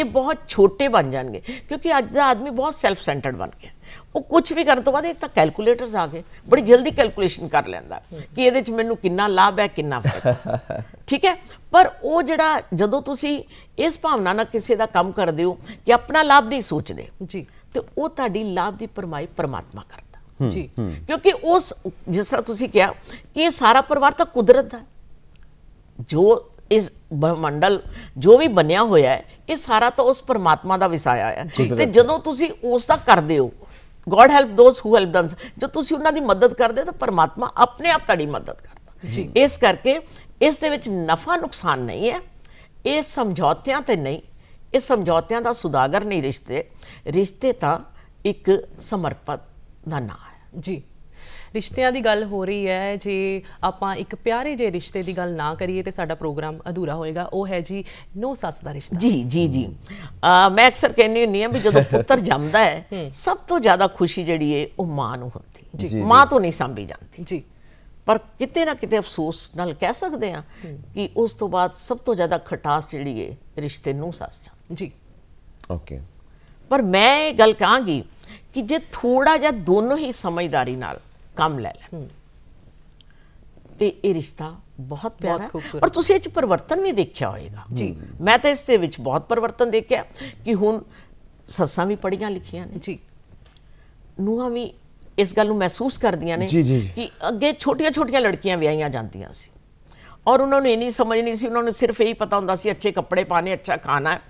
ਇਹ ਬਹੁਤ ਛੋਟੇ ਬਣ ਜਾਣਗੇ ਕਿਉਂਕਿ ਅੱਜ ਦਾ ਆਦਮੀ ਬਹੁਤ ਸੈਲਫ ਸੈਂਟਰਡ ਬਣ ਗਿਆ ਉਹ ਕੁਝ ਵੀ ਕਰਨ ਤੋਂ ਬਾਅਦ ਇੱਕ ਤਾਂ ਕੈਲਕੂਲੇਟਰਸ ਆ ਗਏ ਬੜੀ ਜਲਦੀ ਕੈਲਕੂਲੇਸ਼ਨ ਕਰ ਲੈਂਦਾ ਕਿ ਇਹਦੇ ਚ ਮੈਨੂੰ ਕਿੰਨਾ ਲਾਭ ਹੈ ਕਿੰਨਾ ਫਾਇਦਾ ਠੀਕ ਹੈ ਪਰ ਉਹ ਜਿਹੜਾ ਜਦੋਂ ਤੁਸੀਂ ਇਸ ਭਾਵਨਾ ਨਾਲ ਕਿਸੇ ਦਾ ਕੰਮ ਕਰਦੇ ਹੋ ਕਿ ਆਪਣਾ ਲਾਭ ਨਹੀਂ ਸੋਚਦੇ ਜੀ ਤੇ ਉਹ ਤੁਹਾਡੀ ਲਾਭ ਦੀ ਪਰਮਾਈ ਪਰਮਾਤਮਾ ਕਰਦਾ ਜੀ ਕਿਉਂਕਿ ਉਸ ਜਿਸ ਤਰ੍ਹਾਂ ਤੁਸੀਂ ਕਿਹਾ ਕਿ ਇਹ ਸਾਰਾ ਪਰਿਵਾਰ ਤਾਂ ਕੁਦਰਤ ਦਾ ਜੋ ਇਸ ਬ੍ਰਹਮੰਡਲ ਜੋ ਵੀ ਬਣਿਆ ਹੋਇਆ ਹੈ ਇਹ ਸਾਰਾ ਤਾਂ ਉਸ ਪਰਮਾਤਮਾ ਦਾ ਵਿਸਾਇਆ ਹੈ ਤੇ ਜਦੋਂ ਤੁਸੀਂ ਉਸ ਦਾ ਕਰਦੇ ਹੋ God help those who help them ਜੇ ਤੁਸੀਂ ਉਹਨਾਂ ਦੀ ਮਦਦ ਕਰਦੇ ਹੋ ਤਾਂ ਪਰਮਾਤਮਾ ਆਪਣੇ ਆਪ ਤੁਹਾਡੀ ਮਦਦ ਕਰਦਾ ਜੀ ਇਸ ਕਰਕੇ ਇਸ ਦੇ ਵਿੱਚ ਨਫਾ ਨੁਕਸਾਨ ਨਹੀਂ ਹੈ ਇਹ ਸਮਝੌਤਿਆਂ ਤੇ ਨਹੀਂ ਇਹ ਸਮਝੌਤਿਆਂ ਦਾ ਸੁਦਾਗਰ ਨਹੀਂ ਰਿਸ਼ਤੇ ਰਿਸ਼ਤੇ ਤਾਂ ਇੱਕ ਸਮਰਪਤ ਦਾ ਨਾਮ ਹੈ ਜੀ ਰਿਸ਼ਤਿਆਂ ਦੀ ਗੱਲ ਹੋ ਰਹੀ ਹੈ ਜੇ ਆਪਾਂ ਇੱਕ ਪਿਆਰੇ ਜੇ ਰਿਸ਼ਤੇ ਦੀ ਗੱਲ ਨਾ ਕਰੀਏ ਤੇ ਸਾਡਾ ਪ੍ਰੋਗਰਾਮ ਅਧੂਰਾ ਹੋਏਗਾ ਉਹ ਹੈ ਜੀ ਨੋ ਸੱਸ ਦਾ ਰਿਸ਼ਤਾ ਜੀ ਜੀ ਜੀ ਮੈਂ ਅਕਸਰ ਕਹਿੰਦੀ ਹੁੰਨੀ ਆ ਵੀ ਜਦੋਂ ਪੁੱਤਰ ਜੰਮਦਾ ਹੈ ਸਭ ਤੋਂ ਜ਼ਿਆਦਾ ਖੁਸ਼ੀ ਜਿਹੜੀ ਹੈ ਉਹ ਮਾਂ ਨੂੰ ਹੁੰਦੀ ਜੀ ਮਾਂ ਤੋਂ ਨਹੀਂ ਸੰਭੀ ਜਾਂਦੀ ਜੀ ਪਰ ਕਿਤੇ ਨਾ ਕਿਤੇ ਅਫਸੋਸ ਨਾਲ ਕਹਿ ਸਕਦੇ ਆ ਕਿ ਉਸ ਤੋਂ ਬਾਅਦ ਸਭ ਤੋਂ ਜ਼ਿਆਦਾ ਖਟਾਸ ਜਿਹੜੀ ਏ ਰਿਸ਼ਤੇ ਨੂੰ ਸੱਸ ਚ ਜੀ ਓਕੇ ਪਰ ਮੈਂ ਇਹ ਗੱਲ ਕਹਾਂਗੀ ਕਿ ਜੇ ਥੋੜਾ ਜਿਹਾ ਦੋਨੋਂ ਹੀ ਸਮਝਦਾਰੀ ਨਾਲ ਕੰਮ ਲੈ ਲੈ ਤੇ ਇਹ ਰਿਸ਼ਤਾ ਬਹੁਤ ਪਿਆਰਾ ਪਰ ਤੁਸੀਂ ਇਹ ਚ ਪਰਵਰਤਨ ਵੀ ਦੇਖਿਆ ਹੋਏਗਾ ਜੀ ਮੈਂ ਤਾਂ ਇਸ ਦੇ ਵਿੱਚ ਬਹੁਤ ਪਰਵਰਤਨ ਦੇਖਿਆ ਕਿ ਹੁਣ ਸੱਸਾਂ ਵੀ ਪੜੀਆਂ ਲਿਖੀਆਂ ਨੇ ਜੀ ਨੂੰਹਾਂ ਵੀ ਇਸ ਗੱਲ ਨੂੰ ਮਹਿਸੂਸ ਕਰਦੀਆਂ ਨੇ ਕਿ ਅੱਗੇ ਛੋਟੀਆਂ-ਛੋਟੀਆਂ ਲੜਕੀਆਂ ਵਿਆਹੀਆਂ ਜਾਂਦੀਆਂ ਸੀ ਔਰ ਉਹਨਾਂ ਨੂੰ ਇਹ ਨਹੀਂ ਸਮਝ ਨਹੀਂ ਸੀ ਉਹਨਾਂ ਨੂੰ ਸਿਰਫ ਇਹੀ ਪਤਾ ਹੁੰਦਾ ਸੀ ਅੱਛੇ ਕੱਪੜੇ ਪਾਣੇ ਅੱਛਾ ਖਾਣਾ ਹੈ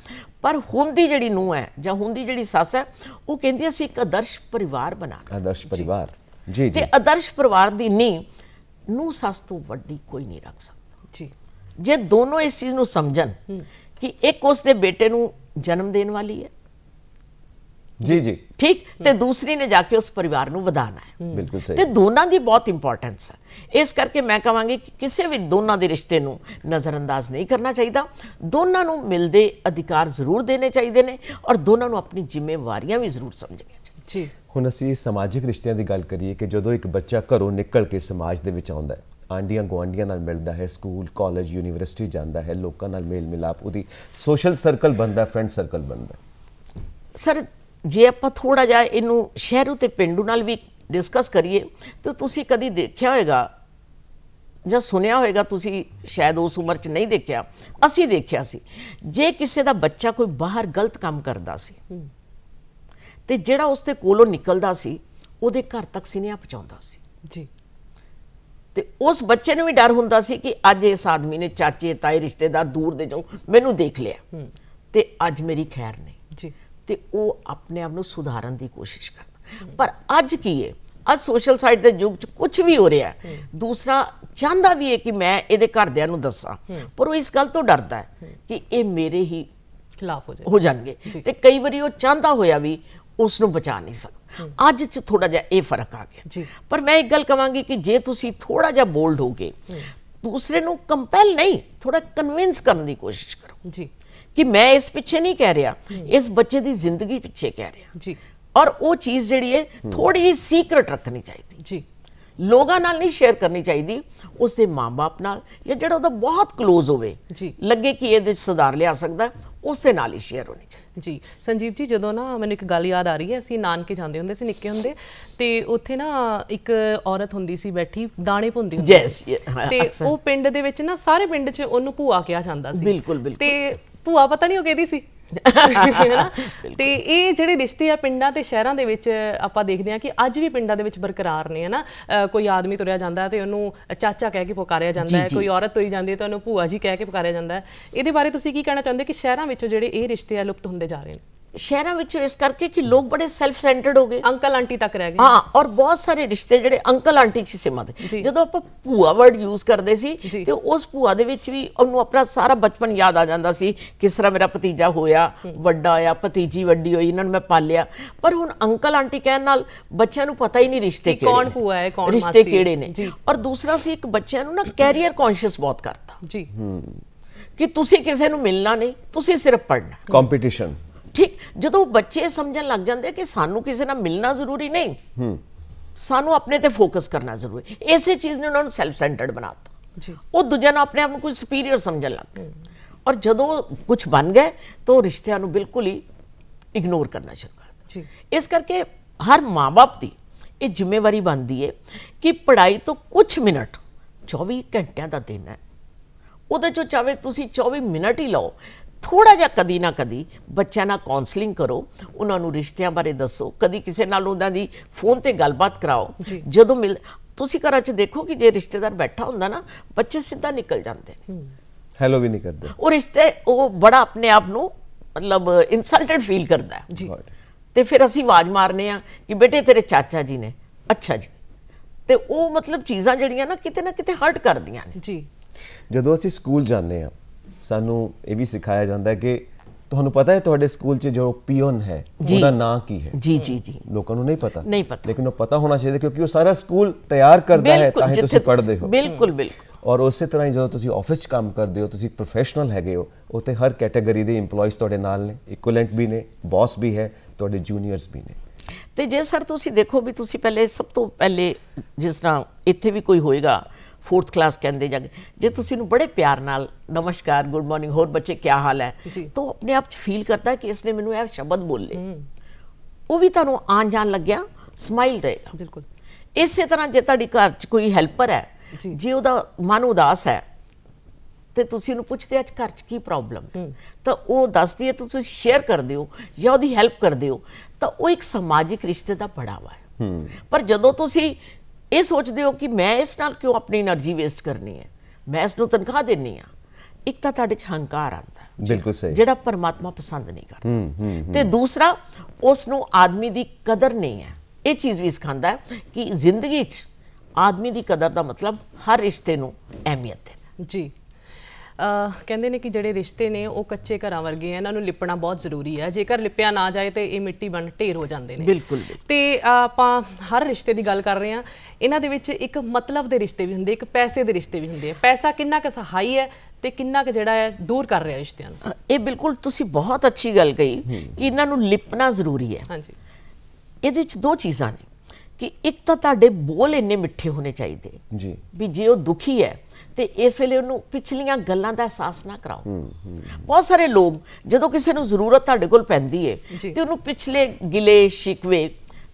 ਪਰ ਹੁਣ ਦੀ ਜਿਹੜੀ ਨੂੰ ਹੈ ਜਾਂ ਹੁਣ ਦੀ ਜਿਹੜੀ ਸੱਸ ਹੈ ਉਹ ਕਹਿੰਦੀ ਸੀ ਅਸੀਂ ਇੱਕ ਆਦਰਸ਼ ਪਰਿਵਾਰ ਬਣਾ ਆਦਰਸ਼ ਪਰਿਵਾਰ ਜੀ ਜੀ ਤੇ ਆਦਰਸ਼ ਪਰਿਵਾਰ ਦੀ ਨਹੀਂ ਨੂੰ ਸੱਸ ਤੋਂ ਵੱਡੀ ਕੋਈ ਨਹੀਂ ਰੱਖ ਸਕਦਾ ਜੀ ਜੇ ਦੋਨੋਂ ਇਸ ਚੀਜ਼ ਨੂੰ ਸਮਝਣ ਕਿ ਇੱਕ ਉਸ ਦੇ ਬੇਟੇ ਨੂੰ ਜਨਮ ਦੇਣ ਵਾਲੀ ਹੈ ਜੀ ਜੀ ਠੀਕ ਤੇ ਦੂਸਰੀ ਨੇ ਜਾ ਕੇ ਉਸ ਪਰਿਵਾਰ ਨੂੰ ਵਧਾਣਾ ਹੈ ਬਿਲਕੁਲ ਸਹੀ ਤੇ ਦੋਨਾਂ ਦੀ ਬਹੁਤ ਇੰਪੋਰਟੈਂਸ ਹੈ ਇਸ ਕਰਕੇ ਮੈਂ ਕਹਾਂਗੀ ਕਿ ਕਿਸੇ ਵੀ ਦੋਨਾਂ ਦੇ ਰਿਸ਼ਤੇ ਨੂੰ ਨਜ਼ਰਅੰਦਾਜ਼ ਨਹੀਂ ਕਰਨਾ ਚਾਹੀਦਾ ਦੋਨਾਂ ਨੂੰ ਮਿਲਦੇ ਅਧਿਕਾਰ ਜ਼ਰੂਰ ਦੇਣੇ ਚਾਹੀਦੇ ਨੇ ਔਰ ਦੋਨਾਂ ਨੂੰ ਆਪਣੀ ਜ਼ਿੰਮੇਵਾਰੀਆਂ ਵੀ ਜ਼ਰੂਰ ਸਮਝਣੀਆਂ ਚਾਹੀਦੀਆਂ ਜੀ ਹੁਣ ਅਸੀਂ ਸਮਾਜਿਕ ਰਿਸ਼ਤਿਆਂ ਦੀ ਗੱਲ ਕਰੀਏ ਕਿ ਜਦੋਂ ਇੱਕ ਬੱਚਾ ਘਰੋਂ ਨਿਕਲ ਕੇ ਸਮਾਜ ਦੇ ਵਿੱਚ ਆਉਂਦਾ ਹੈ ਆਂਡੀਆਂ ਗਵਾਂਡੀਆਂ ਨਾਲ ਮਿਲਦਾ ਹੈ ਸਕੂਲ ਕਾਲਜ ਯੂਨੀਵਰਸਿਟੀ ਜਾਂਦਾ ਹੈ ਲੋਕਾਂ ਨਾਲ ਮੇਲ ਮਿਲਾਪ ਉਹਦੀ ਸੋਸ਼ਲ ਸਰਕਲ ਬਣਦਾ ਫਰੈਂਡ ਸਰਕਲ ਬਣਦਾ ਸਰ ਜੇ ਆਪਾਂ ਥੋੜਾ ਜਿਹਾ ਇਹਨੂੰ ਸ਼ਹਿਰੂ ਤੇ ਪਿੰਡੂ ਨਾਲ ਵੀ ਡਿਸਕਸ ਕਰੀਏ ਤਾਂ ਤੁਸੀਂ ਕਦੀ ਦੇਖਿਆ ਹੋਵੇਗਾ ਜਾਂ ਸੁਣਿਆ ਹੋਵੇਗਾ ਤੁਸੀਂ ਸ਼ਾਇਦ ਉਸ ਉਮਰ 'ਚ ਨਹੀਂ ਦੇਖਿਆ ਅਸੀਂ ਦੇਖਿਆ ਸੀ ਜੇ ਕਿਸੇ ਦਾ ਬੱਚਾ ਕੋਈ ਬਾਹਰ ਗਲਤ ਕੰਮ ਕਰਦਾ ਸੀ ਤੇ ਜਿਹੜਾ ਉਸ ਤੇ ਕੋਲੋਂ ਨਿਕਲਦਾ ਸੀ ਉਹਦੇ ਘਰ ਤੱਕ ਸਿਨੇਹਾ ਪਹੁੰਚਾਉਂਦਾ ਸੀ ਜੀ ਤੇ ਉਸ ਬੱਚੇ ਨੂੰ ਵੀ ਡਰ ਹੁੰਦਾ ਸੀ ਕਿ ਅੱਜ ਇਸ ਆਦਮੀ ਨੇ ਚਾਚੇ ਤਾਏ ਰਿਸ਼ਤੇਦਾਰ ਦੂਰ ਦੇ ਜੋ ਮੈਨੂੰ ਦੇਖ ਲਿਆ ਤੇ ਅੱਜ ਮੇਰੀ ਖੈਰ ਨਹੀਂ ਜੀ ਤੇ ਉਹ ਆਪਣੇ ਆਪ ਨੂੰ ਸੁਧਾਰਨ ਦੀ ਕੋਸ਼ਿਸ਼ ਕਰਦਾ ਪਰ ਅੱਜ ਕੀ ਹੈ ਅੱਜ ਸੋਸ਼ਲ ਸਾਈਟ ਦੇ ਯੁੱਗ 'ਚ ਕੁਝ ਵੀ ਹੋ ਰਿਹਾ ਦੂਸਰਾ ਚਾਹੁੰਦਾ ਵੀ ਹੈ ਕਿ ਮੈਂ ਇਹਦੇ ਘਰਦਿਆਂ ਨੂੰ ਦੱਸਾਂ ਪਰ ਉਹ ਇਸ ਗੱਲ ਤੋਂ ਡਰਦਾ ਹੈ ਕਿ ਇਹ ਮੇਰੇ ਹੀ ਖਿਲਾਫ ਹੋ ਜਾਏ ਹੋ ਜਾਣਗੇ ਤੇ ਕਈ ਵਾਰੀ ਉਹ ਚਾਹੁੰਦਾ ਹੋਇਆ ਵੀ ਉਸ ਨੂੰ ਬਚਾ ਨਹੀਂ ਸਕਦਾ ਅੱਜ 'ਚ ਥੋੜਾ ਜਿਹਾ ਇਹ ਫਰਕ ਆ ਗਿਆ ਪਰ ਮੈਂ ਇੱਕ ਗੱਲ ਕਵਾਂਗੀ ਕਿ ਜੇ ਤੁਸੀਂ ਥੋੜਾ ਜਿਹਾ ਬੋਲਡ ਹੋਗੇ ਦੂਸਰੇ ਨੂੰ ਕੰਪੈਲ ਨਹੀਂ ਥੋੜਾ ਕਨਵਿੰਸ ਕਰਨ ਦੀ ਕੋਸ਼ਿਸ਼ ਕਰੋ ਜੀ ਕਿ ਮੈਂ ਇਸ ਪਿੱਛੇ ਨਹੀਂ ਕਹਿ ਰਿਹਾ ਇਸ ਬੱਚੇ ਦੀ ਜ਼ਿੰਦਗੀ ਪਿੱਛੇ ਕਹਿ ਰਿਹਾ ਜੀ ਔਰ ਉਹ ਚੀਜ਼ ਜਿਹੜੀ ਹੈ ਥੋੜੀ ਜੀ ਸੀਕ੍ਰੇਟ ਰੱਖਣੀ ਚਾਹੀਦੀ ਜੀ ਲੋਕਾਂ ਨਾਲ ਨਹੀਂ ਸ਼ੇਅਰ ਕਰਨੀ ਚਾਹੀਦੀ ਉਸ ਦੇ ਮਾਪੇ ਨਾਲ ਜਾਂ ਜਿਹੜਾ ਉਹਦਾ ਬਹੁਤ ਕਲੋਜ਼ ਹੋਵੇ ਜੀ ਲੱਗੇ ਕਿ ਇਹਦੇ ਵਿੱਚ ਸੁਧਾਰ ਲਿਆ ਸਕਦਾ ਉਸੇ ਨਾਲ ਹੀ ਸ਼ੇਅਰ ਹੋਣੀ ਚਾਹੀਦੀ ਜੀ ਸੰਜੀਵ ਜੀ ਜਦੋਂ ਨਾ ਮੈਨੂੰ ਇੱਕ ਗੱਲ ਯਾਦ ਆ ਰਹੀ ਹੈ ਅਸੀਂ ਨਾਨਕੇ ਜਾਂਦੇ ਹੁੰਦੇ ਸੀ ਨਿੱਕੇ ਹੁੰਦੇ ਤੇ ਉੱਥੇ ਨਾ ਇੱਕ ਔਰਤ ਹੁੰਦੀ ਸੀ ਬੈਠੀ ਦਾਣੇ ਭੁੰਦੀ ਹੁੰਦੀ ਸੀ ਤੇ ਉਹ ਪਿੰਡ ਦੇ ਵਿੱਚ ਨਾ ਸਾਰੇ ਪਿੰਡ 'ਚ ਉਹਨੂੰ ਭੂਆ ਕਿਹਾ ਜਾਂਦਾ ਸੀ ਬਿਲਕੁਲ ਬਿਲਕੁਲ ਤੇ ਭੂਆ ਪਤਾ ਨਹੀਂ ਉਹ ਕਿਹਦੀ ਸੀ ਤੇ ਇਹ ਜਿਹੜੇ ਰਿਸ਼ਤੇ ਆ ਪਿੰਡਾਂ ਤੇ ਸ਼ਹਿਰਾਂ ਦੇ ਵਿੱਚ ਆਪਾਂ ਦੇਖਦੇ ਆ ਕਿ ਅੱਜ ਵੀ ਪਿੰਡਾਂ ਦੇ ਵਿੱਚ ਬਰਕਰਾਰ ਨੇ ਹਨਾ ਕੋਈ ਆਦਮੀ ਤੁਰਿਆ ਜਾਂਦਾ ਤੇ ਉਹਨੂੰ ਚਾਚਾ ਕਹਿ ਕੇ ਪੁਕਾਰਿਆ ਜਾਂਦਾ ਹੈ ਕੋਈ ਔਰਤ ਤੁਰੀ ਜਾਂਦੀ ਹੈ ਤਾਂ ਉਹਨੂੰ ਭੂਆ ਜੀ ਕਹਿ ਕੇ ਪੁਕਾਰਿਆ ਜਾਂਦਾ ਹੈ ਇਹਦੇ ਬਾਰੇ ਤੁਸੀਂ ਕੀ ਕਹਿਣਾ ਚਾਹੁੰਦੇ ਕਿ ਸ਼ਹਿਰਾਂ ਵਿੱਚ ਜਿਹੜੇ ਇਹ ਰਿਸ਼ਤੇ ਆ ਲੁਪਤ ਹੁੰਦੇ ਜਾ ਰਹੇ ਨੇ ਸ਼ਹਿਰਾਂ ਵਿੱਚ ਇਸ ਕਰਕੇ ਕਿ ਲੋਕ ਬੜੇ ਸੈਲਫ ਸੈਂਟਰਡ ਹੋ ਗਏ ਅੰਕਲ ਆਂਟੀ ਤੱਕ ਰਹਿ ਗਏ ਹਾਂ ਔਰ ਬਹੁਤ ਸਾਰੇ ਰਿਸ਼ਤੇ ਜਿਹੜੇ ਅੰਕਲ ਆਂਟੀ ਸੀ ਸਿਮਾ ਦੇ ਜਦੋਂ ਆਪਾਂ ਭੂਆ ਵਰਡ ਯੂਜ਼ ਕਰਦੇ ਸੀ ਤੇ ਉਸ ਭੂਆ ਦੇ ਵਿੱਚ ਵੀ ਉਹਨੂੰ ਆਪਣਾ ਸਾਰਾ ਬਚਪਨ ਯਾਦ ਆ ਜਾਂਦਾ ਸੀ ਕਿਸ ਤਰ੍ਹਾਂ ਮੇਰਾ ਭਤੀਜਾ ਹੋਇਆ ਵੱਡਾ ਆ ਭਤੀਜੀ ਵੱਡੀ ਹੋਈ ਇਹਨਾਂ ਨੂੰ ਮੈਂ ਪਾਲਿਆ ਪਰ ਹੁਣ ਅੰਕਲ ਆਂਟੀ ਕਹਿਣ ਨਾਲ ਬੱਚਿਆਂ ਨੂੰ ਪਤਾ ਹੀ ਨਹੀਂ ਰਿਸ਼ਤੇ ਕਿਹੜੇ ਕੌਣ ਭੂਆ ਹੈ ਕੌਣ ਮਾਸੀ ਰਿਸ਼ਤੇ ਕਿਹੜੇ ਨੇ ਔਰ ਦੂਸਰਾ ਸੀ ਇੱਕ ਬੱਚਿਆਂ ਨੂੰ ਨਾ ਕੈਰੀਅਰ ਕੌਨਸ਼ੀਅਸ ਬਹੁਤ ਕਰਤਾ ਜੀ ਹੂੰ ਕਿ ਤੁਸੀਂ ਕਿਸੇ ਨੂੰ ਮਿਲਣਾ ਨਹੀਂ ਤੁਸੀਂ ਸਿਰਫ ਪੜਨਾ ਕੰਪੀਟੀਸ਼ਨ ਜਦੋਂ ਬੱਚੇ ਸਮਝਣ ਲੱਗ ਜਾਂਦੇ ਕਿ ਸਾਨੂੰ ਕਿਸੇ ਨਾਲ ਮਿਲਣਾ ਜ਼ਰੂਰੀ ਨਹੀਂ ਹੂੰ ਸਾਨੂੰ ਆਪਣੇ ਤੇ ਫੋਕਸ ਕਰਨਾ ਜ਼ਰੂਰੀ ਐਸੀ ਚੀਜ਼ ਨੇ ਉਹਨਾਂ ਨੂੰ ਸੈਲਫ ਸੈਂਟਰਡ ਬਣਾਤਾ ਜੀ ਉਹ ਦੂਜਿਆਂ ਨੂੰ ਆਪਣੇ ਆਪ ਨੂੰ ਕੋਈ ਸੁਪੀਰੀਅਰ ਸਮਝਣ ਲੱਗ ਗਏ ਔਰ ਜਦੋਂ ਕੁਝ ਬਣ ਗਏ ਤਾਂ ਰਿਸ਼ਤਿਆਂ ਨੂੰ ਬਿਲਕੁਲ ਹੀ ਇਗਨੋਰ ਕਰਨਾ ਸ਼ੁਰੂ ਕਰ ਜੀ ਇਸ ਕਰਕੇ ਹਰ ਮਾਪੇ ਦੀ ਇਹ ਜ਼ਿੰਮੇਵਾਰੀ ਬਣਦੀ ਹੈ ਕਿ ਪੜ੍ਹਾਈ ਤੋਂ ਕੁਝ ਮਿੰਟ 24 ਘੰਟਿਆਂ ਦਾ ਦਿਨ ਹੈ ਉਹਦੇ ਚੋਂ ਚਾਵੇ ਤੁਸੀਂ 24 ਮਿੰਟ ਹੀ ਲਓ ਥੋੜਾ ਜਿਹਾ ਕਦੀ ਨਾ ਕਦੀ ਬੱਚਿਆਂ ਨਾਲ ਕਾਉਂਸਲਿੰਗ ਕਰੋ ਉਹਨਾਂ ਨੂੰ ਰਿਸ਼ਤਿਆਂ ਬਾਰੇ ਦੱਸੋ ਕਦੀ ਕਿਸੇ ਨਾਲ ਉਹਨਾਂ ਦੀ ਫੋਨ ਤੇ ਗੱਲਬਾਤ ਕਰਾਓ ਜਦੋਂ ਮਿਲ ਤੁਸੀਂ ਘਰਾਂ 'ਚ ਦੇਖੋ ਕਿ ਜੇ ਰਿਸ਼ਤੇਦਾਰ ਬੈਠਾ ਹੁੰਦਾ ਨਾ ਬੱਚੇ ਸਿੱਧਾ ਨਿਕਲ ਜਾਂਦੇ ਨੇ ਹੈਲੋ ਵੀ ਨਹੀਂ ਕਰਦੇ ਉਹ ਰਿਸ਼ਤੇ ਉਹ ਬੜਾ ਆਪਣੇ ਆਪ ਨੂੰ ਮਤਲਬ ਇਨਸਲਟਡ ਫੀਲ ਕਰਦਾ ਜੀ ਤੇ ਫਿਰ ਅਸੀਂ ਆਵਾਜ਼ ਮਾਰਨੇ ਆ ਕਿ ਬੇਟੇ ਤੇਰੇ ਚਾਚਾ ਜੀ ਨੇ ਅੱਛਾ ਜੀ ਤੇ ਉਹ ਮਤਲਬ ਚੀਜ਼ਾਂ ਜਿਹੜੀਆਂ ਨਾ ਕਿਤੇ ਨਾ ਕਿਤੇ ਹਰਟ ਕਰਦੀਆਂ ਨੇ ਜੀ ਜਦੋਂ ਅਸੀਂ ਸਕੂਲ ਜਾਂਦੇ ਆ ਸਾਨੂੰ ਇਹ ਵੀ ਸਿਖਾਇਆ ਜਾਂਦਾ ਹੈ ਕਿ ਤੁਹਾਨੂੰ ਪਤਾ ਹੈ ਤੁਹਾਡੇ ਸਕੂਲ 'ਚ ਜੋ ਪੀਓਨ ਹੈ ਉਹਦਾ ਨਾਂ ਕੀ ਹੈ ਜੀ ਜੀ ਜੀ ਲੋਕਾਂ ਨੂੰ ਨਹੀਂ ਪਤਾ ਨਹੀਂ ਪਤਾ ਲੇਕਿਨ ਉਹ ਪਤਾ ਹੋਣਾ ਚਾਹੀਦਾ ਕਿਉਂਕਿ ਉਹ ਸਾਰਾ ਸਕੂਲ ਤਿਆਰ ਕਰਦਾ ਹੈ ਤਾਂ ਹੀ ਤੁਸੀਂ ਪੜ੍ਹਦੇ ਹੋ ਬਿਲਕੁਲ ਬਿਲਕੁਲ ਔਰ ਉਸੇ ਤਰ੍ਹਾਂ ਹੀ ਜਦੋਂ ਤੁਸੀਂ ਆਫਿਸ 'ਚ ਕੰਮ ਕਰਦੇ ਹੋ ਤੁਸੀਂ ਪ੍ਰੋਫੈਸ਼ਨਲ ਹੈਗੇ ਹੋ ਉੱਥੇ ਹਰ ਕੈਟਾਗਰੀ ਦੇ EMPLOYEES ਤੁਹਾਡੇ ਨਾਲ ਨੇ ਇਕੁਇਲੈਂਟ ਵੀ ਨੇ ਬੌਸ ਵੀ ਹੈ ਤੁਹਾਡੇ ਜੂਨੀਅਰਸ ਵੀ ਨੇ ਤੇ ਜੇ ਸਰ ਤੁਸੀਂ ਦੇਖੋ ਵੀ ਤੁਸੀਂ ਪਹਿਲੇ ਸਭ ਤੋਂ ਪਹਿਲੇ ਜਿਸ ਤਰ੍ਹਾਂ ਇੱਥੇ ਵੀ ਕੋਈ ਹੋਏਗਾ ਫੋਰਥ ਕਲਾਸ ਕਹਿੰਦੇ ਜਾਂ ਜੇ ਤੁਸੀਂ ਨੂੰ ਬੜੇ ਪਿਆਰ ਨਾਲ ਨਮਸਕਾਰ ਗੁੱਡ ਮਾਰਨਿੰਗ ਹੋਰ ਬੱਚੇ ਕੀ ਹਾਲ ਹੈ ਤਾਂ ਆਪਣੇ ਆਪ ਚ ਫੀਲ ਕਰਦਾ ਕਿ ਇਸਨੇ ਮੈਨੂੰ ਇਹ ਸ਼ਬਦ ਬੋਲੇ ਉਹ ਵੀ ਤੁਹਾਨੂੰ ਆਣ ਜਾਣ ਲੱਗਿਆ ਸਮਾਈਲ ਦੇ ਬਿਲਕੁਲ ਇਸੇ ਤਰ੍ਹਾਂ ਜੇ ਤੁਹਾਡੀ ਘਰ ਚ ਕੋਈ ਹੈਲਪਰ ਹੈ ਜੇ ਉਹਦਾ ਮਨ ਉਦਾਸ ਹੈ ਤੇ ਤੁਸੀਂ ਉਹਨੂੰ ਪੁੱਛਦੇ ਅੱਜ ਘਰ 'ਚ ਕੀ ਪ੍ਰੋਬਲਮ ਹੈ ਤਾਂ ਉਹ ਦੱਸਦੀ ਹੈ ਤੁਸੀਂ ਸ਼ੇਅਰ ਕਰਦੇ ਹੋ ਜਾਂ ਉਹਦੀ ਹੈਲਪ ਕਰਦੇ ਹੋ ਤਾਂ ਉਹ ਇੱਕ ਸਮਾਜਿਕ ਰਿਸ਼ਤੇ ਦਾ ਪੜਾਵਾ ਹੈ ਪਰ ਜਦੋਂ ਤੁਸੀਂ ਇਹ ਸੋਚਦੇ ਹੋ ਕਿ ਮੈਂ ਇਸ ਨਾਲ ਕਿਉਂ ਆਪਣੀ એનર્ਜੀ ਵੇਸਟ ਕਰਨੀ ਹੈ ਮੈਂ ਇਸ ਨੂੰ ਤਨਖਾਹ ਦੇਣੀ ਆ ਇੱਕ ਤਾਂ ਤੁਹਾਡੇ 'ਚ ਹੰਕਾਰ ਆਂਦਾ ਬਿਲਕੁਲ ਸਹੀ ਜਿਹੜਾ ਪਰਮਾਤਮਾ ਪਸੰਦ ਨਹੀਂ ਕਰਦਾ ਤੇ ਦੂਸਰਾ ਉਸ ਨੂੰ ਆਦਮੀ ਦੀ ਕਦਰ ਨਹੀਂ ਹੈ ਇਹ ਚੀਜ਼ ਵੀ ਸਿਖਾਉਂਦਾ ਕਿ ਜ਼ਿੰਦਗੀ 'ਚ ਆਦਮੀ ਦੀ ਕਦਰ ਦਾ ਮਤਲਬ ਹਰ ਰਿਸ਼ਤੇ ਨੂੰ ਅਹਿਮੀਅਤ ਦੇਣਾ ਜੀ ਕਹਿੰਦੇ ਨੇ ਕਿ ਜਿਹੜੇ ਰਿਸ਼ਤੇ ਨੇ ਉਹ ਕੱਚੇ ਘਰਾਂ ਵਰਗੇ ਆ ਇਹਨਾਂ ਨੂੰ ਲਿਪਣਾ ਬਹੁਤ ਜ਼ਰੂਰੀ ਹੈ ਜੇਕਰ ਲਿਪਿਆ ਨਾ ਜਾਏ ਤੇ ਇਹ ਮਿੱਟੀ ਬਣ ਢੇਰ ਹੋ ਜਾਂਦੇ ਨੇ ਬਿਲਕੁਲ ਤੇ ਆਪਾਂ ਹਰ ਰਿਸ਼ਤੇ ਦੀ ਗੱਲ ਕਰ ਰਹੇ ਆ ਇਹਨਾਂ ਦੇ ਵਿੱਚ ਇੱਕ ਮਤਲਬ ਦੇ ਰਿਸ਼ਤੇ ਵੀ ਹੁੰਦੇ ਇੱਕ ਪੈਸੇ ਦੇ ਰਿਸ਼ਤੇ ਵੀ ਹੁੰਦੇ ਆ ਪੈਸਾ ਕਿੰਨਾ ਕੁ ਸਹਾਈ ਹੈ ਤੇ ਕਿੰਨਾ ਕੁ ਜਿਹੜਾ ਹੈ ਦੂਰ ਕਰ ਰਿਹਾ ਰਿਸ਼ਤਿਆਂ ਨੂੰ ਇਹ ਬਿਲਕੁਲ ਤੁਸੀਂ ਬਹੁਤ ਅੱਛੀ ਗੱਲ ਕਹੀ ਕਿ ਇਹਨਾਂ ਨੂੰ ਲਿਪਣਾ ਜ਼ਰੂਰੀ ਹੈ ਹਾਂਜੀ ਇਹਦੇ ਵਿੱਚ ਦੋ ਚੀਜ਼ਾਂ ਨੇ ਕਿ ਇੱਕ ਤਾਂ ਤੁਹਾਡੇ ਬੋਲ ਇੰਨੇ ਮਿੱਠੇ ਹੋਣੇ ਚਾਹੀਦੇ ਜੀ ਵੀ ਜੇ ਉਹ ਦੁਖੀ ਹੈ ਤੇ ਇਸ ਵੇਲੇ ਉਹਨੂੰ ਪਿਛਲੀਆਂ ਗੱਲਾਂ ਦਾ ਅਹਿਸਾਸ ਨਾ ਕਰਾਓ ਬਹੁਤ ਸਾਰੇ ਲੋਕ ਜਦੋਂ ਕਿਸੇ ਨੂੰ ਜ਼ਰੂਰਤ ਤੁਹਾਡੇ ਕੋਲ ਪੈਂਦੀ ਏ ਤੇ ਉਹਨੂੰ ਪਿਛਲੇ ਗਿਲੇ ਸ਼ਿਕਵੇ